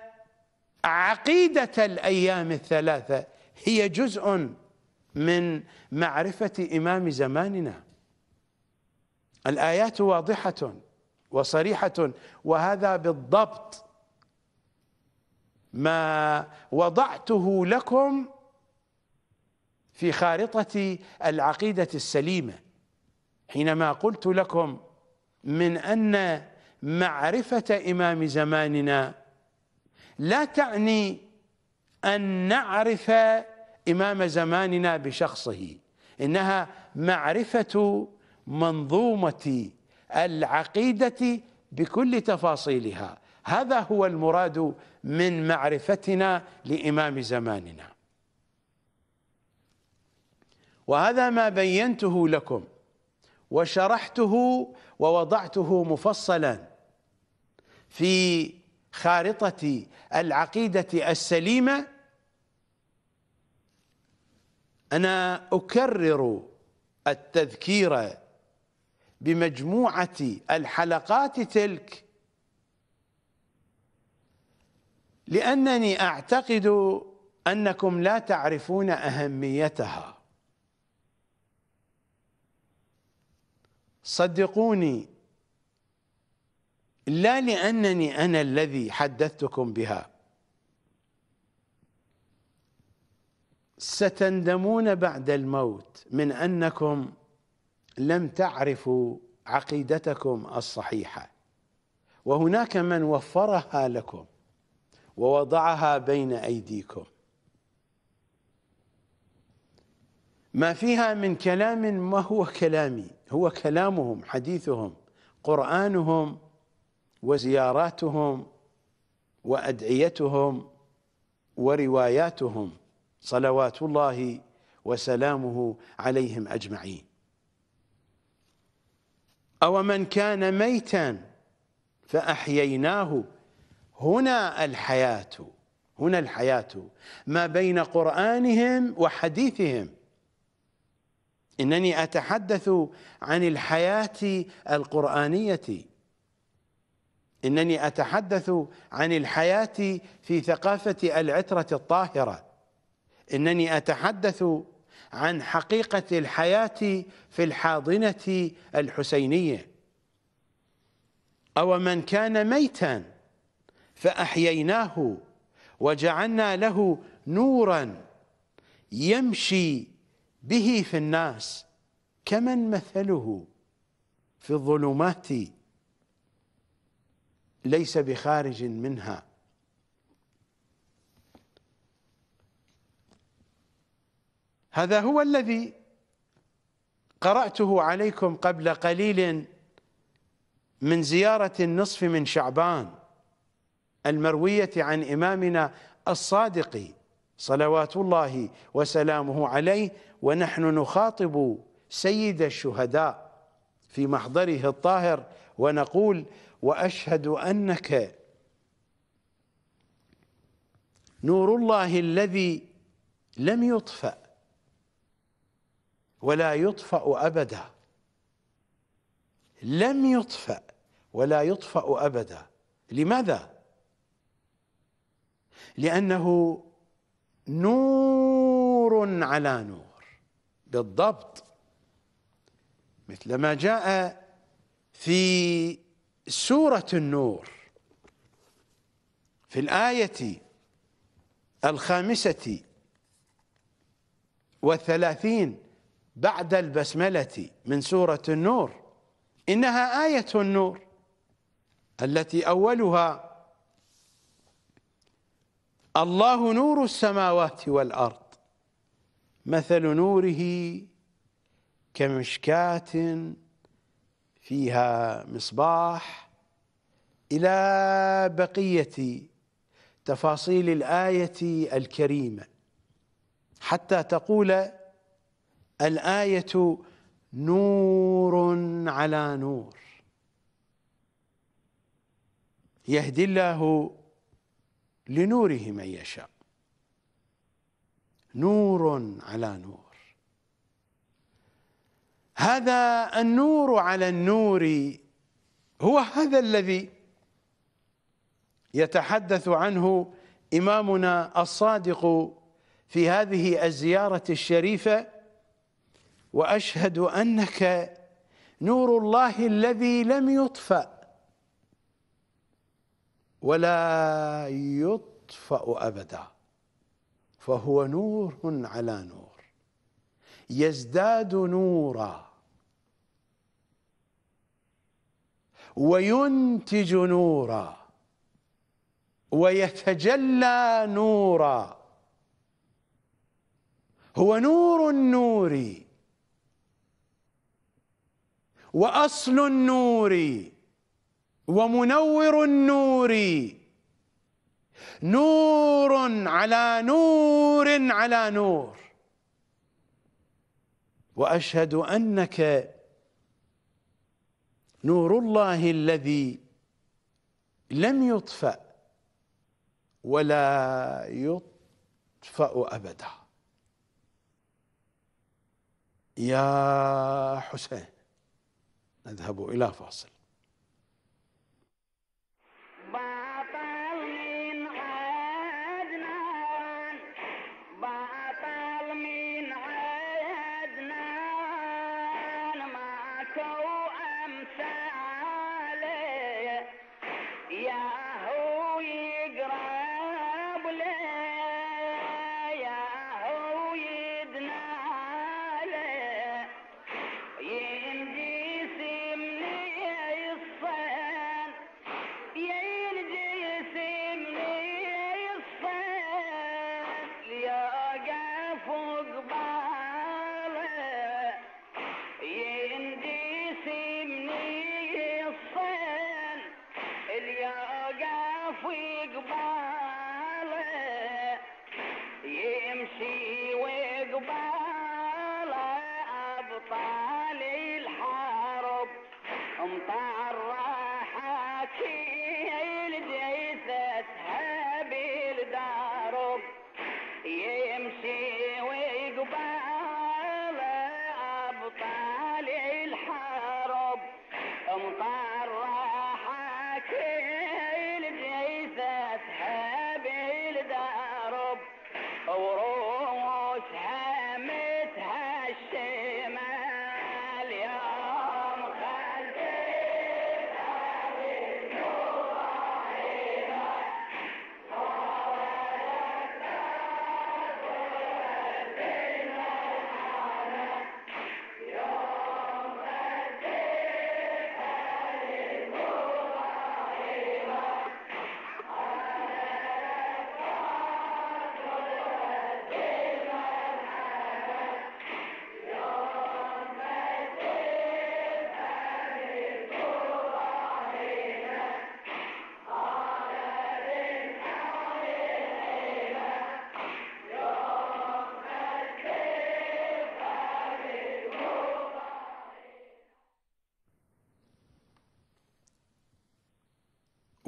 عقيدة الأيام الثلاثة هي جزء من معرفة إمام زماننا الآيات واضحة وصريحة وهذا بالضبط ما وضعته لكم في خارطة العقيدة السليمة حينما قلت لكم من أن معرفة إمام زماننا لا تعني أن نعرف إمام زماننا بشخصه إنها معرفة منظومة العقيدة بكل تفاصيلها هذا هو المراد من معرفتنا لإمام زماننا وهذا ما بينته لكم وشرحته ووضعته مفصلا في خارطة العقيدة السليمة أنا أكرر التذكير بمجموعة الحلقات تلك لأنني أعتقد أنكم لا تعرفون أهميتها صدقوني لا لأنني أنا الذي حدثتكم بها ستندمون بعد الموت من أنكم لم تعرفوا عقيدتكم الصحيحة وهناك من وفرها لكم ووضعها بين أيديكم ما فيها من كلام ما هو كلامي هو كلامهم حديثهم قرآنهم وزياراتهم وأدعيتهم ورواياتهم صلوات الله وسلامه عليهم أجمعين أو من كان ميتا فأحييناه هنا الحياة هنا الحياة ما بين قرآنهم وحديثهم إنني أتحدث عن الحياة القرآنية إنني أتحدث عن الحياة في ثقافة العترة الطاهرة إنني أتحدث عن حقيقة الحياة في الحاضنة الحسينية أو من كان ميتا فأحييناه وجعلنا له نورا يمشي به في الناس كمن مثله في الظلمات ليس بخارج منها هذا هو الذي قرأته عليكم قبل قليل من زيارة النصف من شعبان المروية عن إمامنا الصادق صلوات الله وسلامه عليه ونحن نخاطب سيد الشهداء في محضره الطاهر ونقول واشهد انك نور الله الذي لم يطفأ ولا يطفأ أبدا لم يطفأ ولا يطفأ أبدا لماذا؟ لأنه نور على نور بالضبط مثل ما جاء في سورة النور في الآية الخامسة والثلاثين بعد البسملة من سورة النور إنها آية النور التي أولها الله نور السماوات والأرض مثل نوره كمشكاة فيها مصباح إلى بقية تفاصيل الآية الكريمة حتى تقول الآية نور على نور يهدي الله لنوره من يشاء نور على نور هذا النور على النور هو هذا الذي يتحدث عنه إمامنا الصادق في هذه الزيارة الشريفة وأشهد أنك نور الله الذي لم يطفأ ولا يطفأ أبداً فهو نور على نور يزداد نورا وينتج نورا ويتجلى نورا هو نور النور واصل النور ومنور النور نور على نور على نور واشهد انك نور الله الذي لم يطفأ ولا يطفأ أبدا يا حسين نذهب إلى فاصل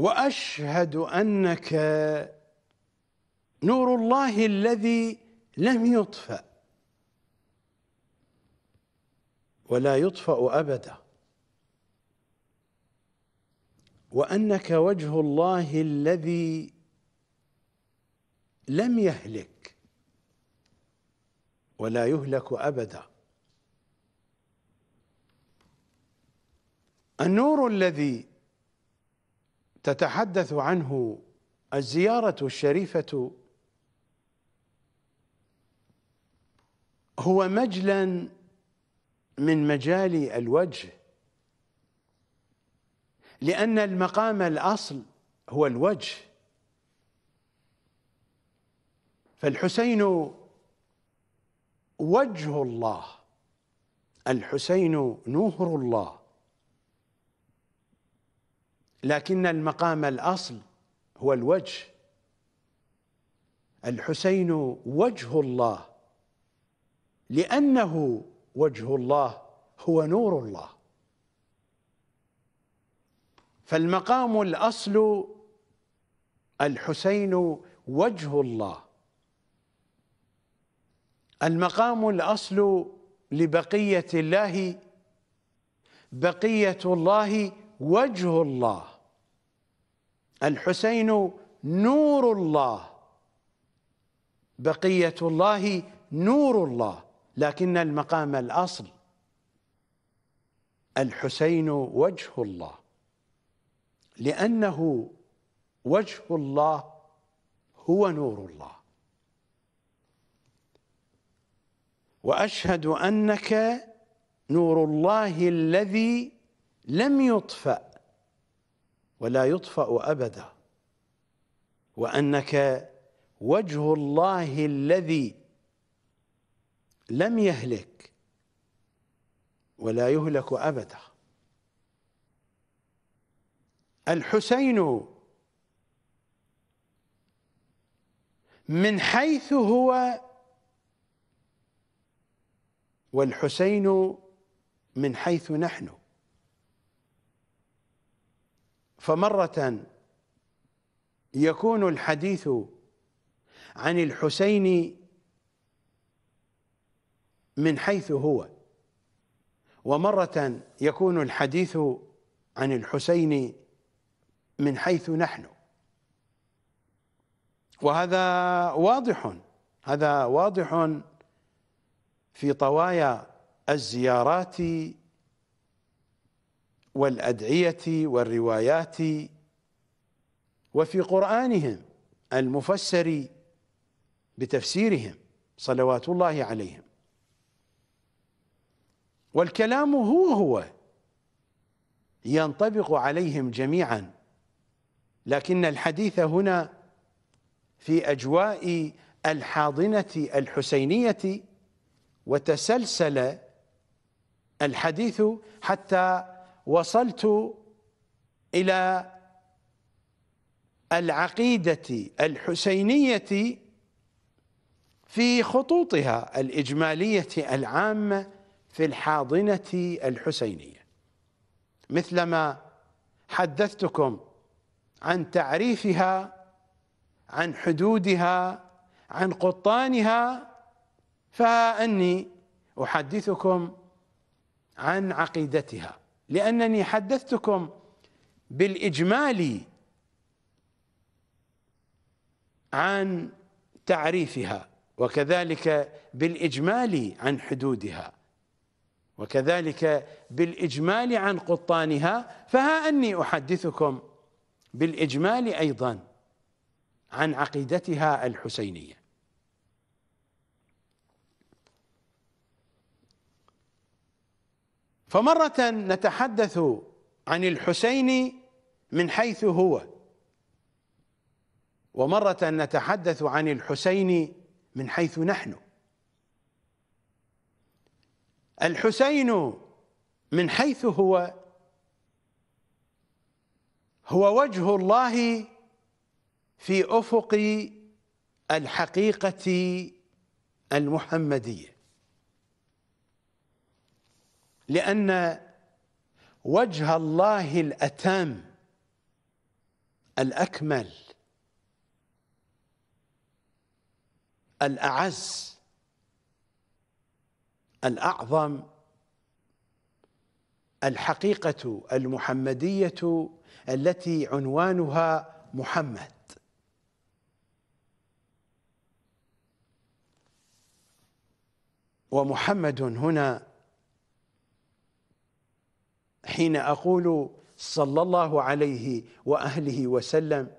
واشهد انك نور الله الذي لم يطفأ ولا يطفأ أبدا وأنك وجه الله الذي لم يهلك ولا يهلك أبدا النور الذي تتحدث عنه الزيارة الشريفة هو مجلا من مجالي الوجه لأن المقام الأصل هو الوجه فالحسين وجه الله الحسين نور الله لكن المقام الأصل هو الوجه الحسين وجه الله لأنه وجه الله هو نور الله فالمقام الأصل الحسين وجه الله المقام الأصل لبقية الله بقية الله وجه الله الحسين نور الله بقية الله نور الله لكن المقام الأصل الحسين وجه الله لأنه وجه الله هو نور الله وأشهد أنك نور الله الذي لم يطفأ ولا يطفأ أبدا وأنك وجه الله الذي لم يهلك ولا يهلك أبدا الحسين من حيث هو والحسين من حيث نحن فمرة يكون الحديث عن الحسين من حيث هو ومرة يكون الحديث عن الحسين من حيث نحن وهذا واضح هذا واضح في طوايا الزيارات والأدعية والروايات وفي قرآنهم المفسر بتفسيرهم صلوات الله عليهم والكلام هو هو ينطبق عليهم جميعا لكن الحديث هنا في أجواء الحاضنة الحسينية وتسلسل الحديث حتى وصلت إلى العقيدة الحسينية في خطوطها الإجمالية العامة في الحاضنة الحسينية مثلما حدثتكم عن تعريفها عن حدودها عن قطانها فأني أحدثكم عن عقيدتها لأنني حدثتكم بالإجمال عن تعريفها وكذلك بالإجمال عن حدودها وكذلك بالإجمال عن قطانها فها أني أحدثكم بالإجمال أيضا عن عقيدتها الحسينية فمرة نتحدث عن الحسين من حيث هو ومرة نتحدث عن الحسين من حيث نحن الحسين من حيث هو هو وجه الله في افق الحقيقه المحمديه لأن وجه الله الأتم الأكمل الأعز الأعظم الحقيقة المحمدية التي عنوانها محمد ومحمد هنا حين أقول صلى الله عليه وأهله وسلم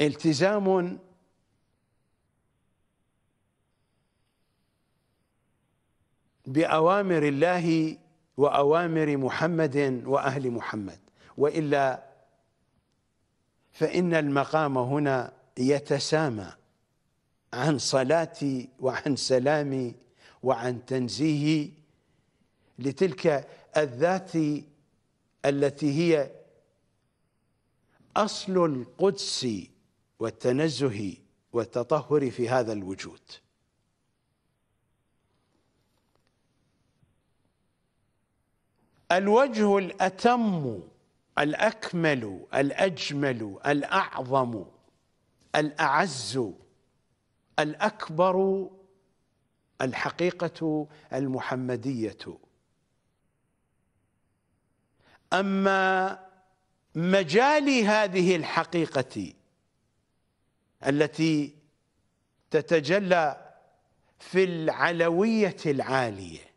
التزام بأوامر الله وأوامر محمد وأهل محمد وإلا فإن المقام هنا يتسامى عن صلاتي وعن سلامي وعن تنزيهي لتلك الذات التي هي أصل القدس والتنزه والتطهر في هذا الوجود الوجه الأتم الأكمل الأجمل الأعظم الأعز الأكبر الحقيقة المحمدية أما مجال هذه الحقيقة التي تتجلى في العلوية العالية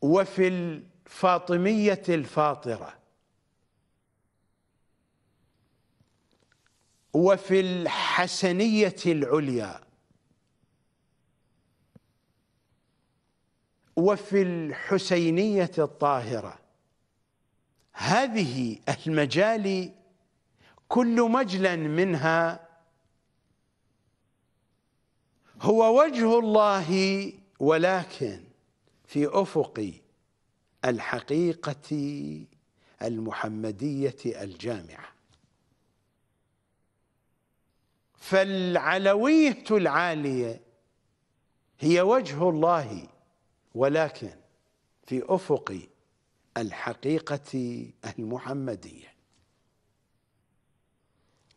وفي الفاطمية الفاطرة وفي الحسنية العليا وفي الحسينية الطاهرة هذه المجالي كل مجلا منها هو وجه الله ولكن في أفق الحقيقة المحمدية الجامعة فالعلوية العالية هي وجه الله ولكن في افق الحقيقه المحمديه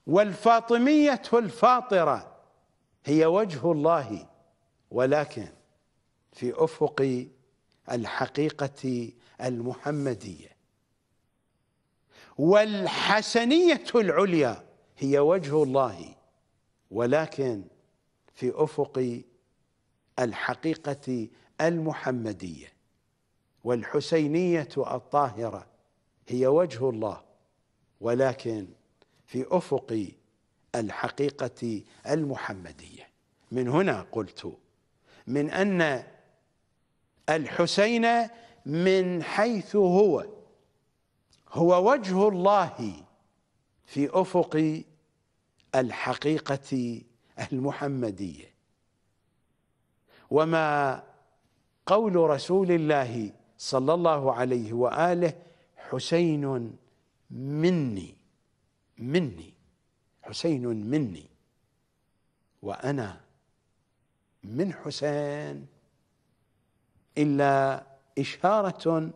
والفاطميه الفاطره هي وجه الله ولكن في افق الحقيقه المحمديه والحسنيه العليا هي وجه الله ولكن في افق الحقيقه المحمدية والحسينية الطاهرة هي وجه الله ولكن في أفق الحقيقة المحمدية من هنا قلت من أن الحسين من حيث هو هو وجه الله في أفق الحقيقة المحمدية وما قول رسول الله صلى الله عليه واله حسين مني مني حسين مني وانا من حسين الا اشاره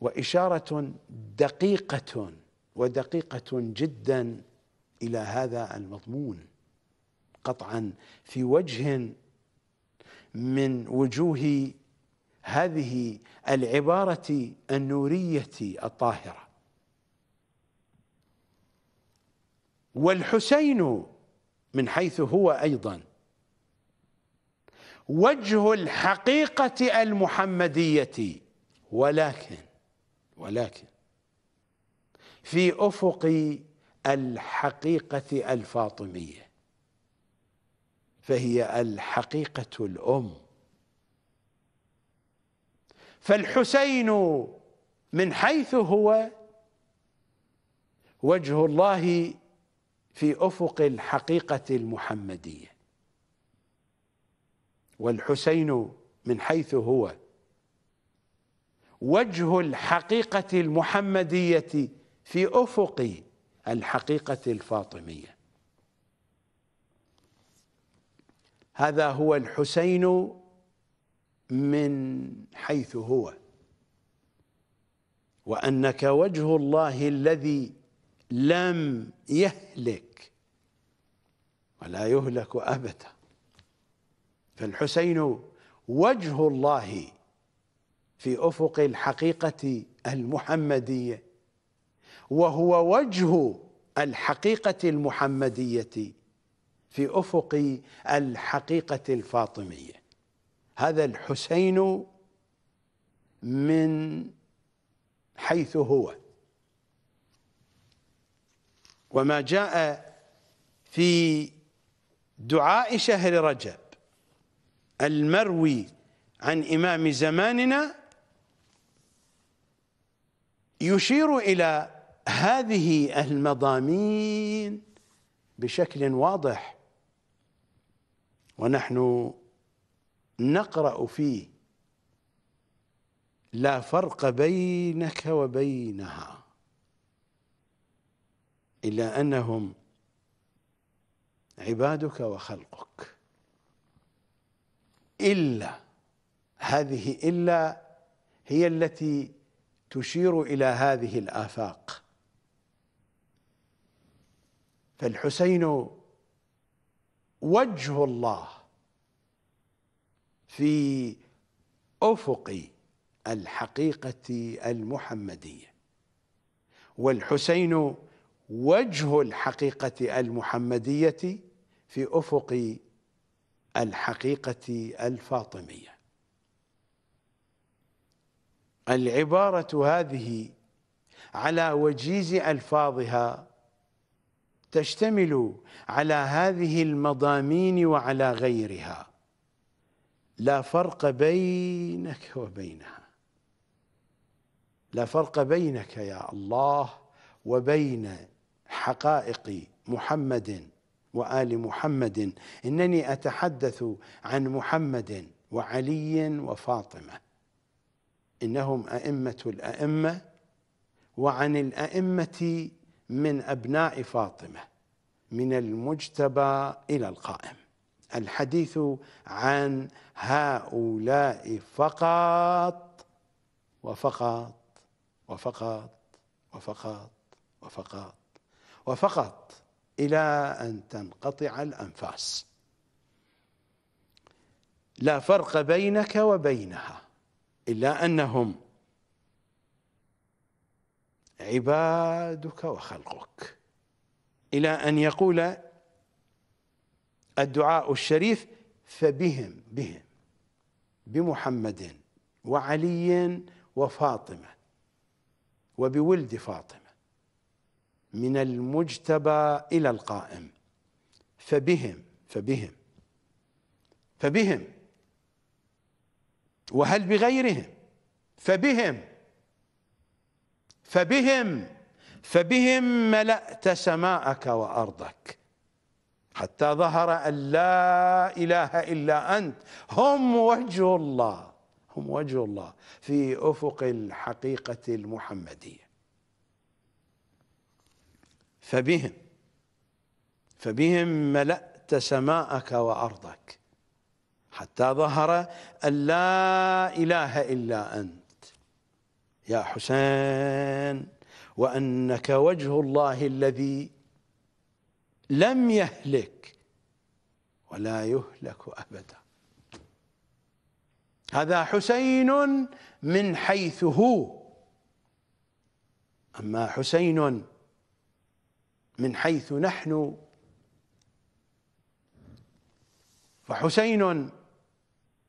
واشاره دقيقه ودقيقه جدا الى هذا المضمون قطعا في وجه من وجوه هذه العباره النوريه الطاهره والحسين من حيث هو ايضا وجه الحقيقه المحمديه ولكن ولكن في افق الحقيقه الفاطميه فهي الحقيقة الأم فالحسين من حيث هو وجه الله في أفق الحقيقة المحمدية والحسين من حيث هو وجه الحقيقة المحمدية في أفق الحقيقة الفاطمية هذا هو الحسين من حيث هو وأنك وجه الله الذي لم يهلك ولا يهلك أبدا فالحسين وجه الله في أفق الحقيقة المحمدية وهو وجه الحقيقة المحمدية في افق الحقيقه الفاطميه هذا الحسين من حيث هو وما جاء في دعاء شهر رجب المروي عن امام زماننا يشير الى هذه المضامين بشكل واضح ونحن نقرأ فيه لا فرق بينك وبينها إلا أنهم عبادك وخلقك إلا هذه إلا هي التي تشير إلى هذه الآفاق فالحسين وجه الله في افق الحقيقه المحمديه والحسين وجه الحقيقه المحمديه في افق الحقيقه الفاطميه العباره هذه على وجيز الفاظها تشتمل على هذه المضامين وعلى غيرها لا فرق بينك وبينها لا فرق بينك يا الله وبين حقائق محمد وآل محمد إنني أتحدث عن محمد وعلي وفاطمة إنهم أئمة الأئمة وعن الأئمة من أبناء فاطمة من المجتبى إلى القائم الحديث عن هؤلاء فقط وفقط وفقط وفقط وفقط وفقط إلى أن تنقطع الأنفاس لا فرق بينك وبينها إلا أنهم عبادك وخلقك إلى أن يقول الدعاء الشريف فبهم بهم بمحمد وعلي وفاطمة وبولد فاطمة من المجتبى إلى القائم فبهم فبهم فبهم وهل بغيرهم فبهم فبهم فبهم ملأت سماءك وأرضك حتى ظهر أن لا إله إلا أنت هم وجه الله هم وجه الله في أفق الحقيقة المحمدية فبهم فبهم ملأت سماءك وأرضك حتى ظهر أن لا إله إلا أنت يا حسين وأنك وجه الله الذي لم يهلك ولا يهلك أبدا هذا حسين من حيث هو أما حسين من حيث نحن فحسين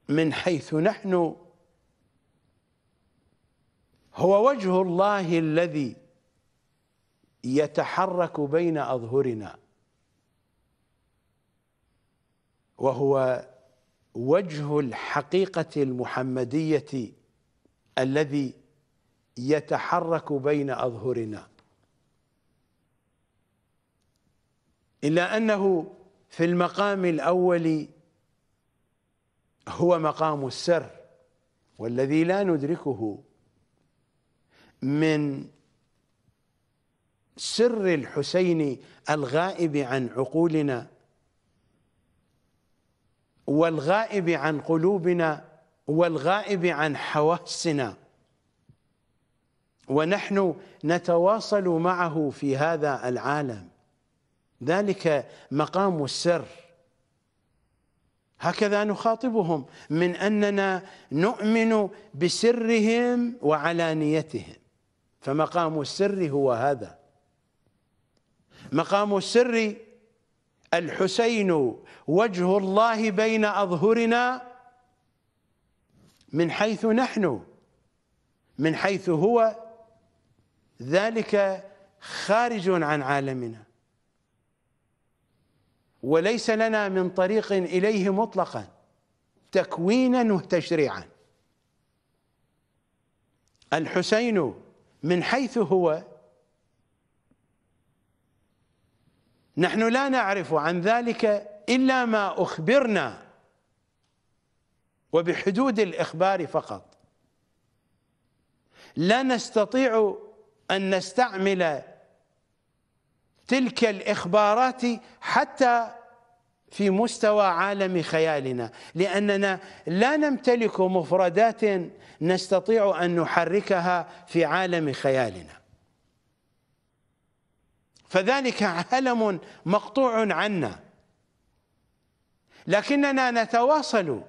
من حيث نحن هو وجه الله الذي يتحرك بين أظهرنا وهو وجه الحقيقة المحمدية الذي يتحرك بين أظهرنا إلا أنه في المقام الأول هو مقام السر والذي لا ندركه من سر الحسين الغائب عن عقولنا والغائب عن قلوبنا والغائب عن حواسنا ونحن نتواصل معه في هذا العالم ذلك مقام السر هكذا نخاطبهم من اننا نؤمن بسرهم وعلانيتهم فمقام السر هو هذا مقام السر الحسين وجه الله بين أظهرنا من حيث نحن من حيث هو ذلك خارج عن عالمنا وليس لنا من طريق إليه مطلقا تكوينا وتشريعا الحسين من حيث هو نحن لا نعرف عن ذلك إلا ما أخبرنا وبحدود الإخبار فقط لا نستطيع أن نستعمل تلك الإخبارات حتى في مستوى عالم خيالنا لأننا لا نمتلك مفردات نستطيع أن نحركها في عالم خيالنا فذلك علم مقطوع عنا لكننا نتواصل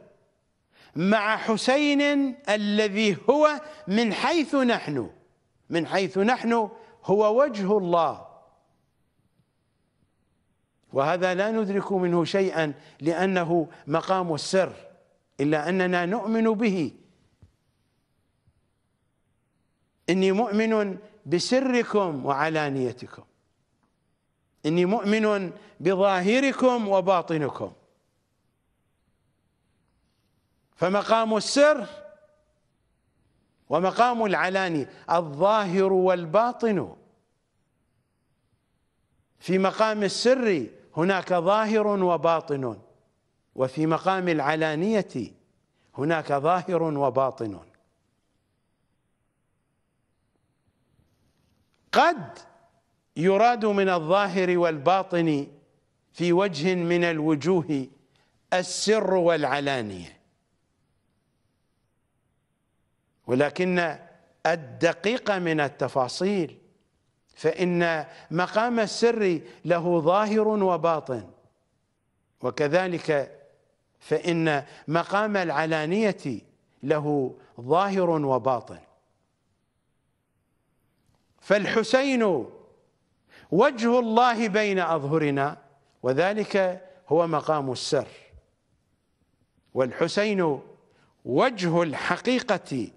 مع حسين الذي هو من حيث نحن من حيث نحن هو وجه الله وهذا لا ندرك منه شيئا لأنه مقام السر إلا أننا نؤمن به إني مؤمن بسركم وعلانيتكم إني مؤمن بظاهركم وباطنكم فمقام السر ومقام العلاني الظاهر والباطن في مقام السر هناك ظاهر وباطن وفي مقام العلانية هناك ظاهر وباطن قد يراد من الظاهر والباطن في وجه من الوجوه السر والعلانيه ولكن الدقيق من التفاصيل فان مقام السر له ظاهر وباطن وكذلك فان مقام العلانيه له ظاهر وباطن فالحسين وجه الله بين أظهرنا وذلك هو مقام السر والحسين وجه الحقيقة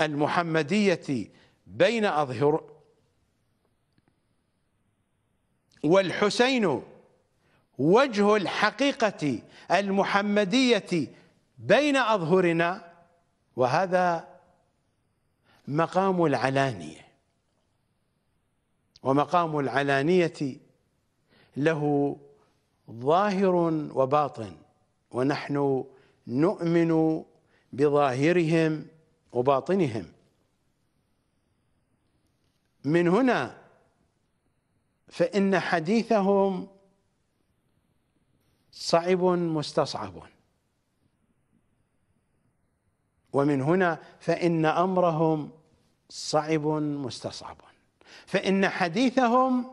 المحمدية بين أظهر والحسين وجه الحقيقة المحمدية بين أظهرنا وهذا مقام العلانية ومقام العلانية له ظاهر وباطن ونحن نؤمن بظاهرهم وباطنهم من هنا فإن حديثهم صعب مستصعب ومن هنا فإن أمرهم صعب مستصعب فإن حديثهم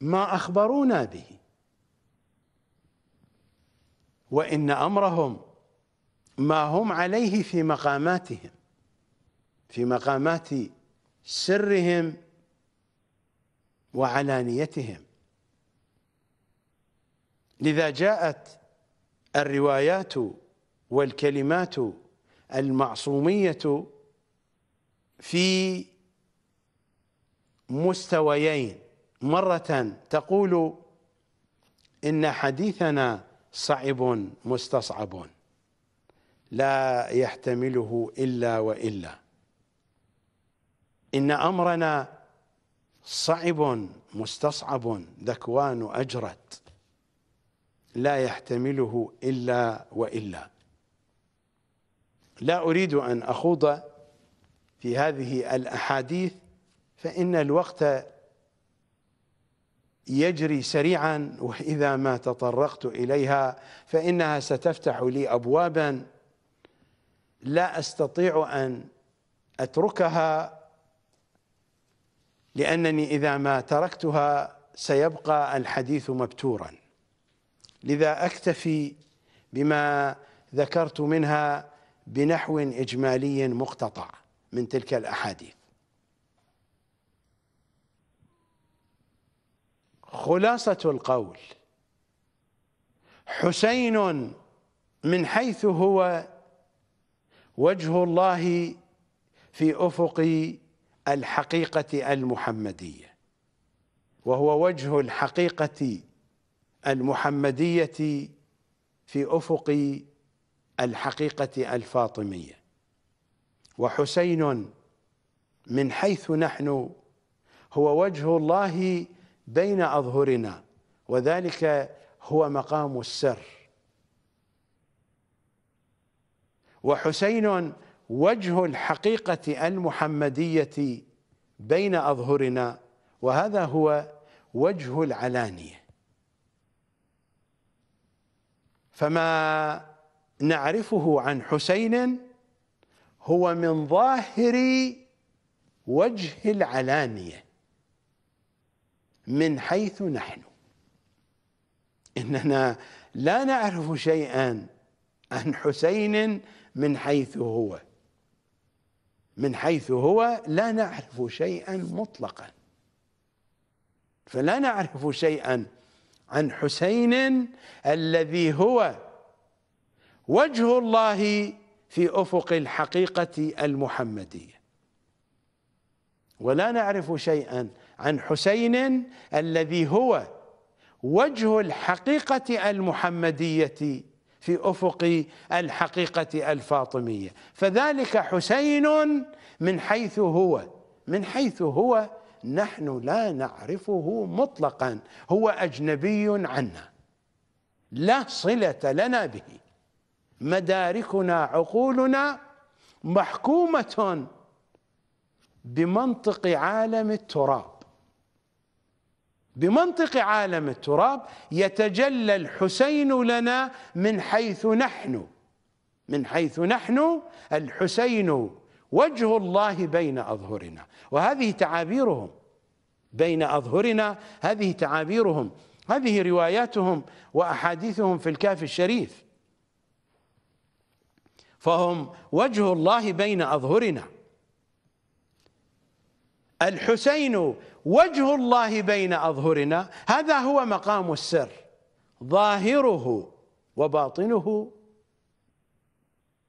ما أخبرونا به وإن أمرهم ما هم عليه في مقاماتهم في مقامات سرهم وعلانيتهم لذا جاءت الروايات والكلمات المعصومية في مستويين مرة تقول إن حديثنا صعب مستصعب لا يحتمله إلا وإلا إن أمرنا صعب مستصعب ذكوان أجرت لا يحتمله إلا وإلا لا أريد أن أخوض في هذه الأحاديث فإن الوقت يجري سريعا وإذا ما تطرقت إليها فإنها ستفتح لي أبوابا لا أستطيع أن أتركها لأنني إذا ما تركتها سيبقى الحديث مبتورا لذا أكتفي بما ذكرت منها بنحو إجمالي مقتطع من تلك الأحاديث خلاصة القول حسين من حيث هو وجه الله في أفق الحقيقة المحمدية وهو وجه الحقيقة المحمدية في أفق الحقيقة الفاطمية وحسين من حيث نحن هو وجه الله بين أظهرنا وذلك هو مقام السر وحسين وجه الحقيقة المحمدية بين أظهرنا وهذا هو وجه العلانية فما نعرفه عن حسين هو من ظاهر وجه العلانيه من حيث نحن اننا لا نعرف شيئا عن حسين من حيث هو من حيث هو لا نعرف شيئا مطلقا فلا نعرف شيئا عن حسين الذي هو وجه الله في افق الحقيقه المحمديه ولا نعرف شيئا عن حسين الذي هو وجه الحقيقة المحمدية في أفق الحقيقة الفاطمية فذلك حسين من حيث هو من حيث هو نحن لا نعرفه مطلقا هو أجنبي عنا لا صلة لنا به مداركنا عقولنا محكومة بمنطق عالم التراب بمنطق عالم التراب يتجلى الحسين لنا من حيث نحن من حيث نحن الحسين وجه الله بين أظهرنا وهذه تعابيرهم بين أظهرنا هذه تعابيرهم هذه رواياتهم وأحاديثهم في الكاف الشريف فهم وجه الله بين أظهرنا الحسين وجه الله بين أظهرنا هذا هو مقام السر ظاهره وباطنه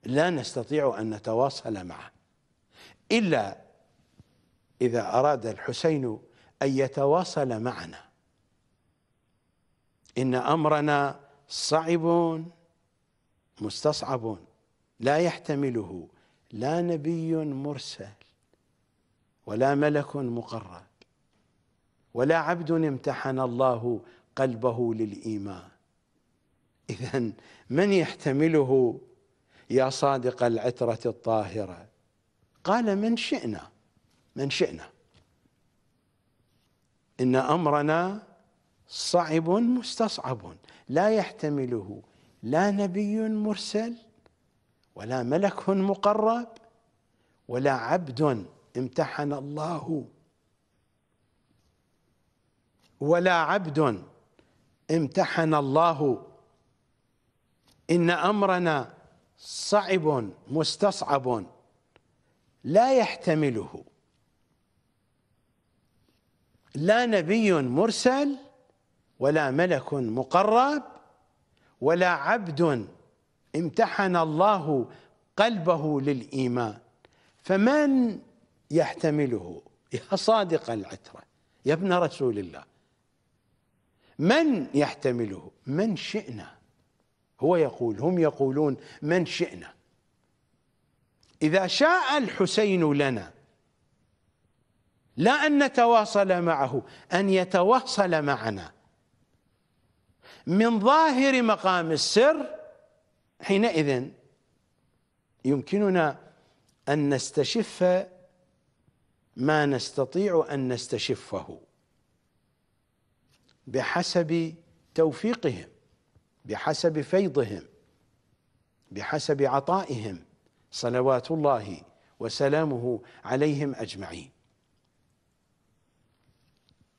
لا نستطيع أن نتواصل معه إلا إذا أراد الحسين أن يتواصل معنا إن أمرنا صعب مستصعب لا يحتمله لا نبي مرسل ولا ملك مقرب ولا عبد امتحن الله قلبه للإيمان إذا من يحتمله يا صادق العترة الطاهرة قال من شئنا من شئنا إن أمرنا صعب مستصعب لا يحتمله لا نبي مرسل ولا ملك مقرب ولا عبد امتحن الله ولا عبد امتحن الله إن أمرنا صعب مستصعب لا يحتمله لا نبي مرسل ولا ملك مقرب ولا عبد امتحن الله قلبه للإيمان فمن يحتمله يا صادق العترة يا ابن رسول الله من يحتمله من شئنا هو يقول هم يقولون من شئنا إذا شاء الحسين لنا لا أن نتواصل معه أن يتواصل معنا من ظاهر مقام السر حينئذ يمكننا أن نستشف ما نستطيع أن نستشفه بحسب توفيقهم بحسب فيضهم بحسب عطائهم صلوات الله وسلامه عليهم اجمعين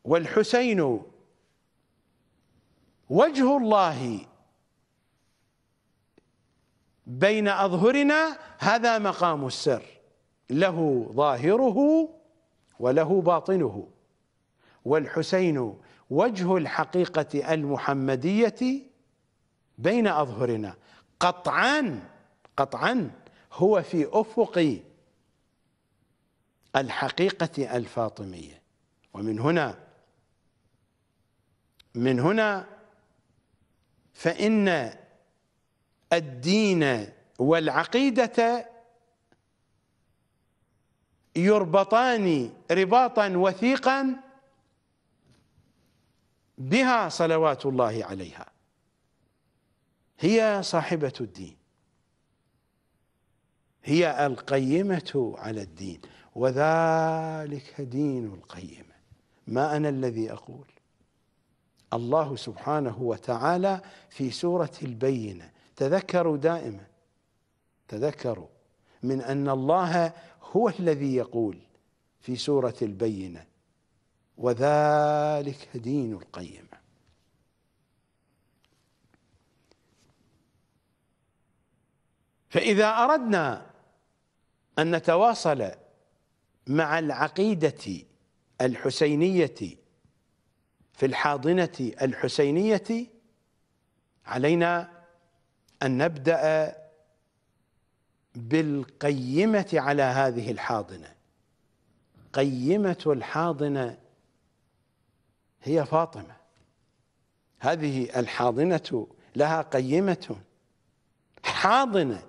والحسين وجه الله بين اظهرنا هذا مقام السر له ظاهره وله باطنه والحسين وجه الحقيقة المحمدية بين أظهرنا قطعا قطعا هو في أفق الحقيقة الفاطمية ومن هنا من هنا فإن الدين والعقيدة يربطان رباطا وثيقا بها صلوات الله عليها هي صاحبة الدين هي القيمة على الدين وذلك دين القيمة ما أنا الذي أقول الله سبحانه وتعالى في سورة البينة تذكروا دائما تذكروا من أن الله هو الذي يقول في سورة البينة وذلك دين القيمة فإذا أردنا أن نتواصل مع العقيدة الحسينية في الحاضنة الحسينية علينا أن نبدأ بالقيمة على هذه الحاضنة قيمة الحاضنة هي فاطمة هذه الحاضنة لها قيمة حاضنة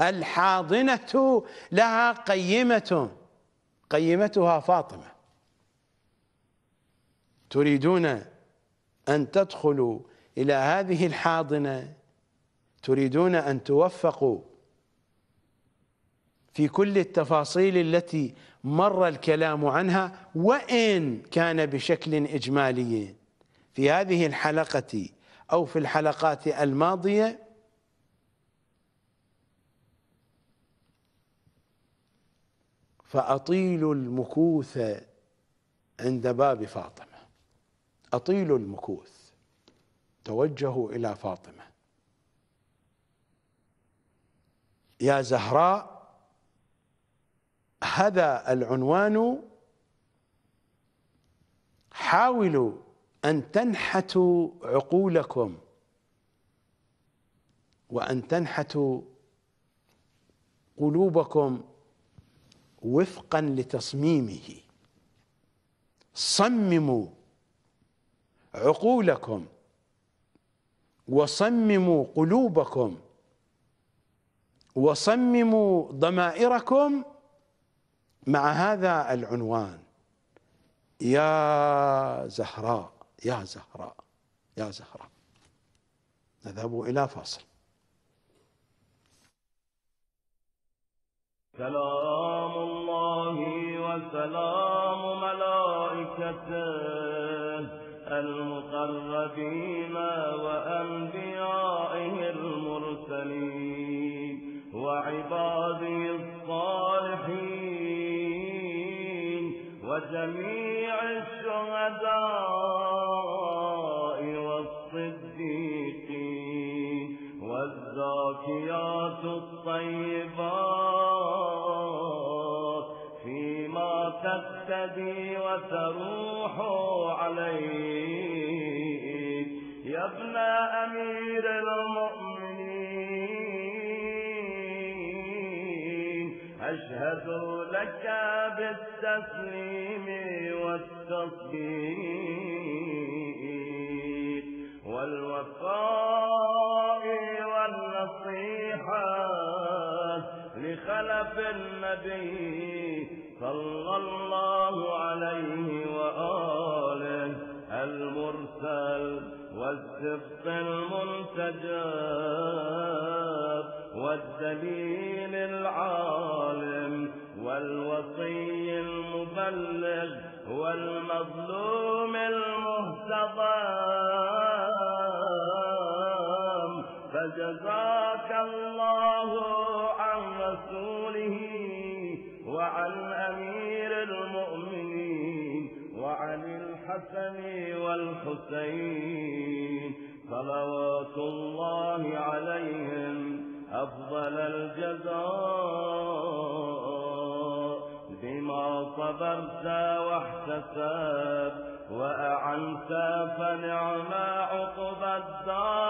الحاضنة لها قيمة قيمتها فاطمة تريدون أن تدخلوا إلى هذه الحاضنة تريدون أن توفقوا في كل التفاصيل التي مر الكلام عنها وإن كان بشكل إجمالي في هذه الحلقة أو في الحلقات الماضية فأطيل المكوث عند باب فاطمة أطيل المكوث توجهوا إلى فاطمة يا زهراء هذا العنوان حاولوا أن تنحتوا عقولكم وأن تنحتوا قلوبكم وفقا لتصميمه صمموا عقولكم وصمموا قلوبكم وصمموا ضمائركم مع هذا العنوان يا زهراء يا زهراء يا زهراء نذهب إلى فاصل سلام الله وسلام ملائكته المقربين وأنبيائه المرسلين وعباده وجميع الشهداء والصديقين والزاكيات الطيبات فيما تبتدي وتروح عليك يا ابن أمير المؤمنين أشهد لك بالتقوى التسليم والتصديق والوفاء والنصيحة لخلف النبي صلى الله عليه وآله المرسل والسف المنتجب والدليل العالم والوصي المضلل والمظلوم المهتضام فجزاك الله عن رسوله وعن أمير المؤمنين وعن الحسن والحسين صلوات الله عليهم أفضل الجزاء صبرت واحتسبت وأعنت فنعم عقب الدار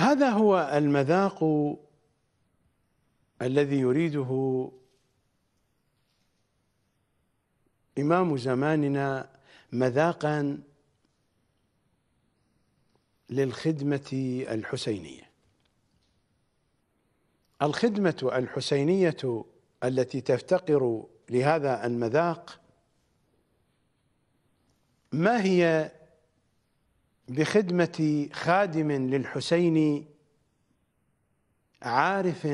هذا هو المذاق الذي يريده إمام زماننا مذاقا للخدمة الحسينية الخدمة الحسينية التي تفتقر لهذا المذاق ما هي بخدمة خادم للحسين عارف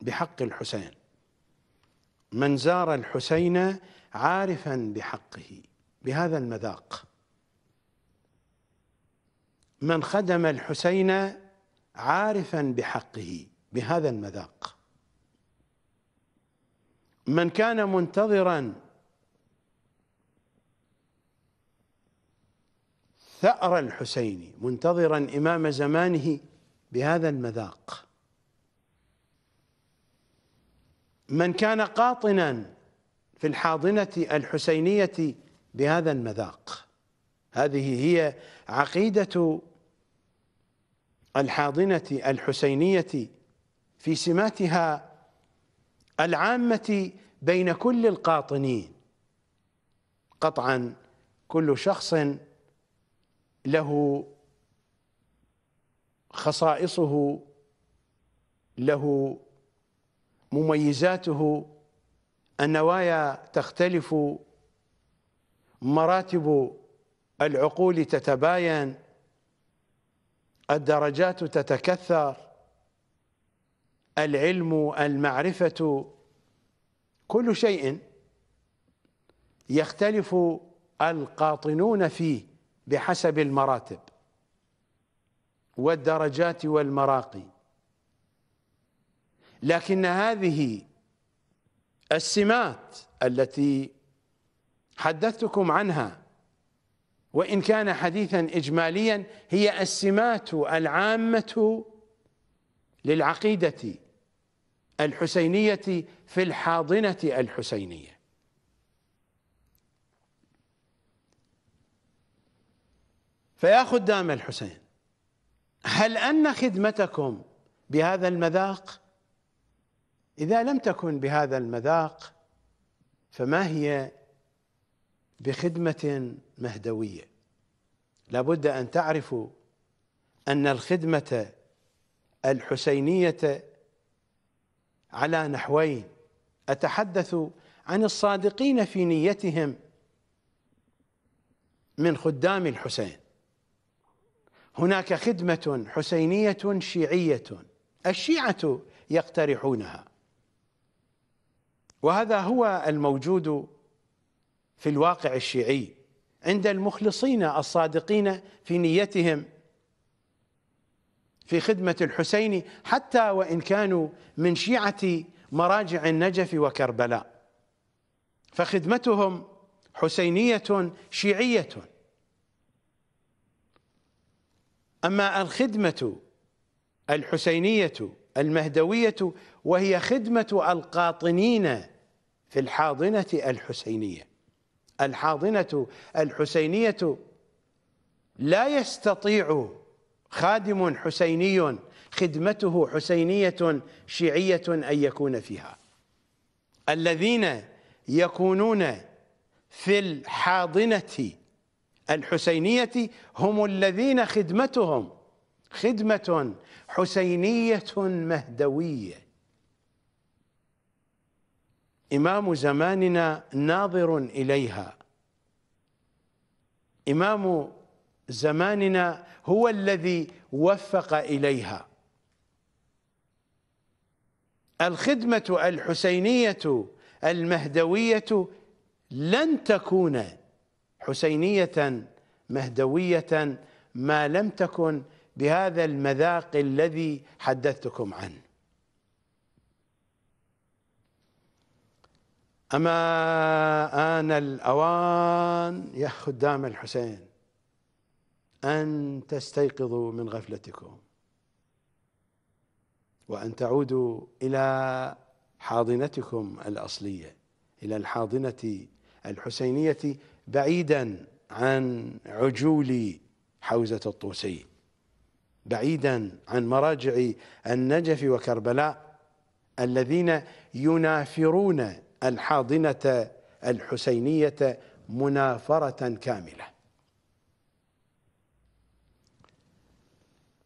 بحق الحسين من زار الحسين عارفا بحقه بهذا المذاق من خدم الحسين عارفا بحقه بهذا المذاق من كان منتظرا ثأر الحسين منتظرا إمام زمانه بهذا المذاق من كان قاطنا في الحاضنة الحسينية بهذا المذاق هذه هي عقيدة الحاضنة الحسينية في سماتها العامة بين كل القاطنين قطعا كل شخص له خصائصه له مميزاته النوايا تختلف مراتب العقول تتباين الدرجات تتكثر العلم المعرفة كل شيء يختلف القاطنون فيه بحسب المراتب والدرجات والمراقي لكن هذه السمات التي حدثتكم عنها وإن كان حديثا إجماليا هي السمات العامة للعقيدة الحسينية في الحاضنة الحسينية فيا خدام الحسين هل أن خدمتكم بهذا المذاق إذا لم تكن بهذا المذاق فما هي بخدمة مهدوية لابد أن تعرفوا أن الخدمة الحسينية على نحوين أتحدث عن الصادقين في نيتهم من خدام الحسين هناك خدمة حسينية شيعية الشيعة يقترحونها وهذا هو الموجود في الواقع الشيعي عند المخلصين الصادقين في نيتهم في خدمة الحسين حتى وإن كانوا من شيعة مراجع النجف وكربلاء فخدمتهم حسينية شيعية أما الخدمة الحسينية المهدوية وهي خدمة القاطنين في الحاضنة الحسينية الحاضنة الحسينية لا يستطيع خادم حسيني خدمته حسينية شيعية أن يكون فيها الذين يكونون في الحاضنة الحسينية هم الذين خدمتهم خدمة حسينية مهدوية إمام زماننا ناظر إليها إمام زماننا هو الذي وفق إليها الخدمة الحسينية المهدوية لن تكون حسينية مهدوية ما لم تكن بهذا المذاق الذي حدثتكم عنه أما آن الأوان يا خدام الحسين أن تستيقظوا من غفلتكم وأن تعودوا إلى حاضنتكم الأصلية إلى الحاضنة الحسينية بعيدا عن عجول حوزة الطوسي بعيدا عن مراجع النجف وكربلاء الذين ينافرون الحاضنة الحسينية منافرة كاملة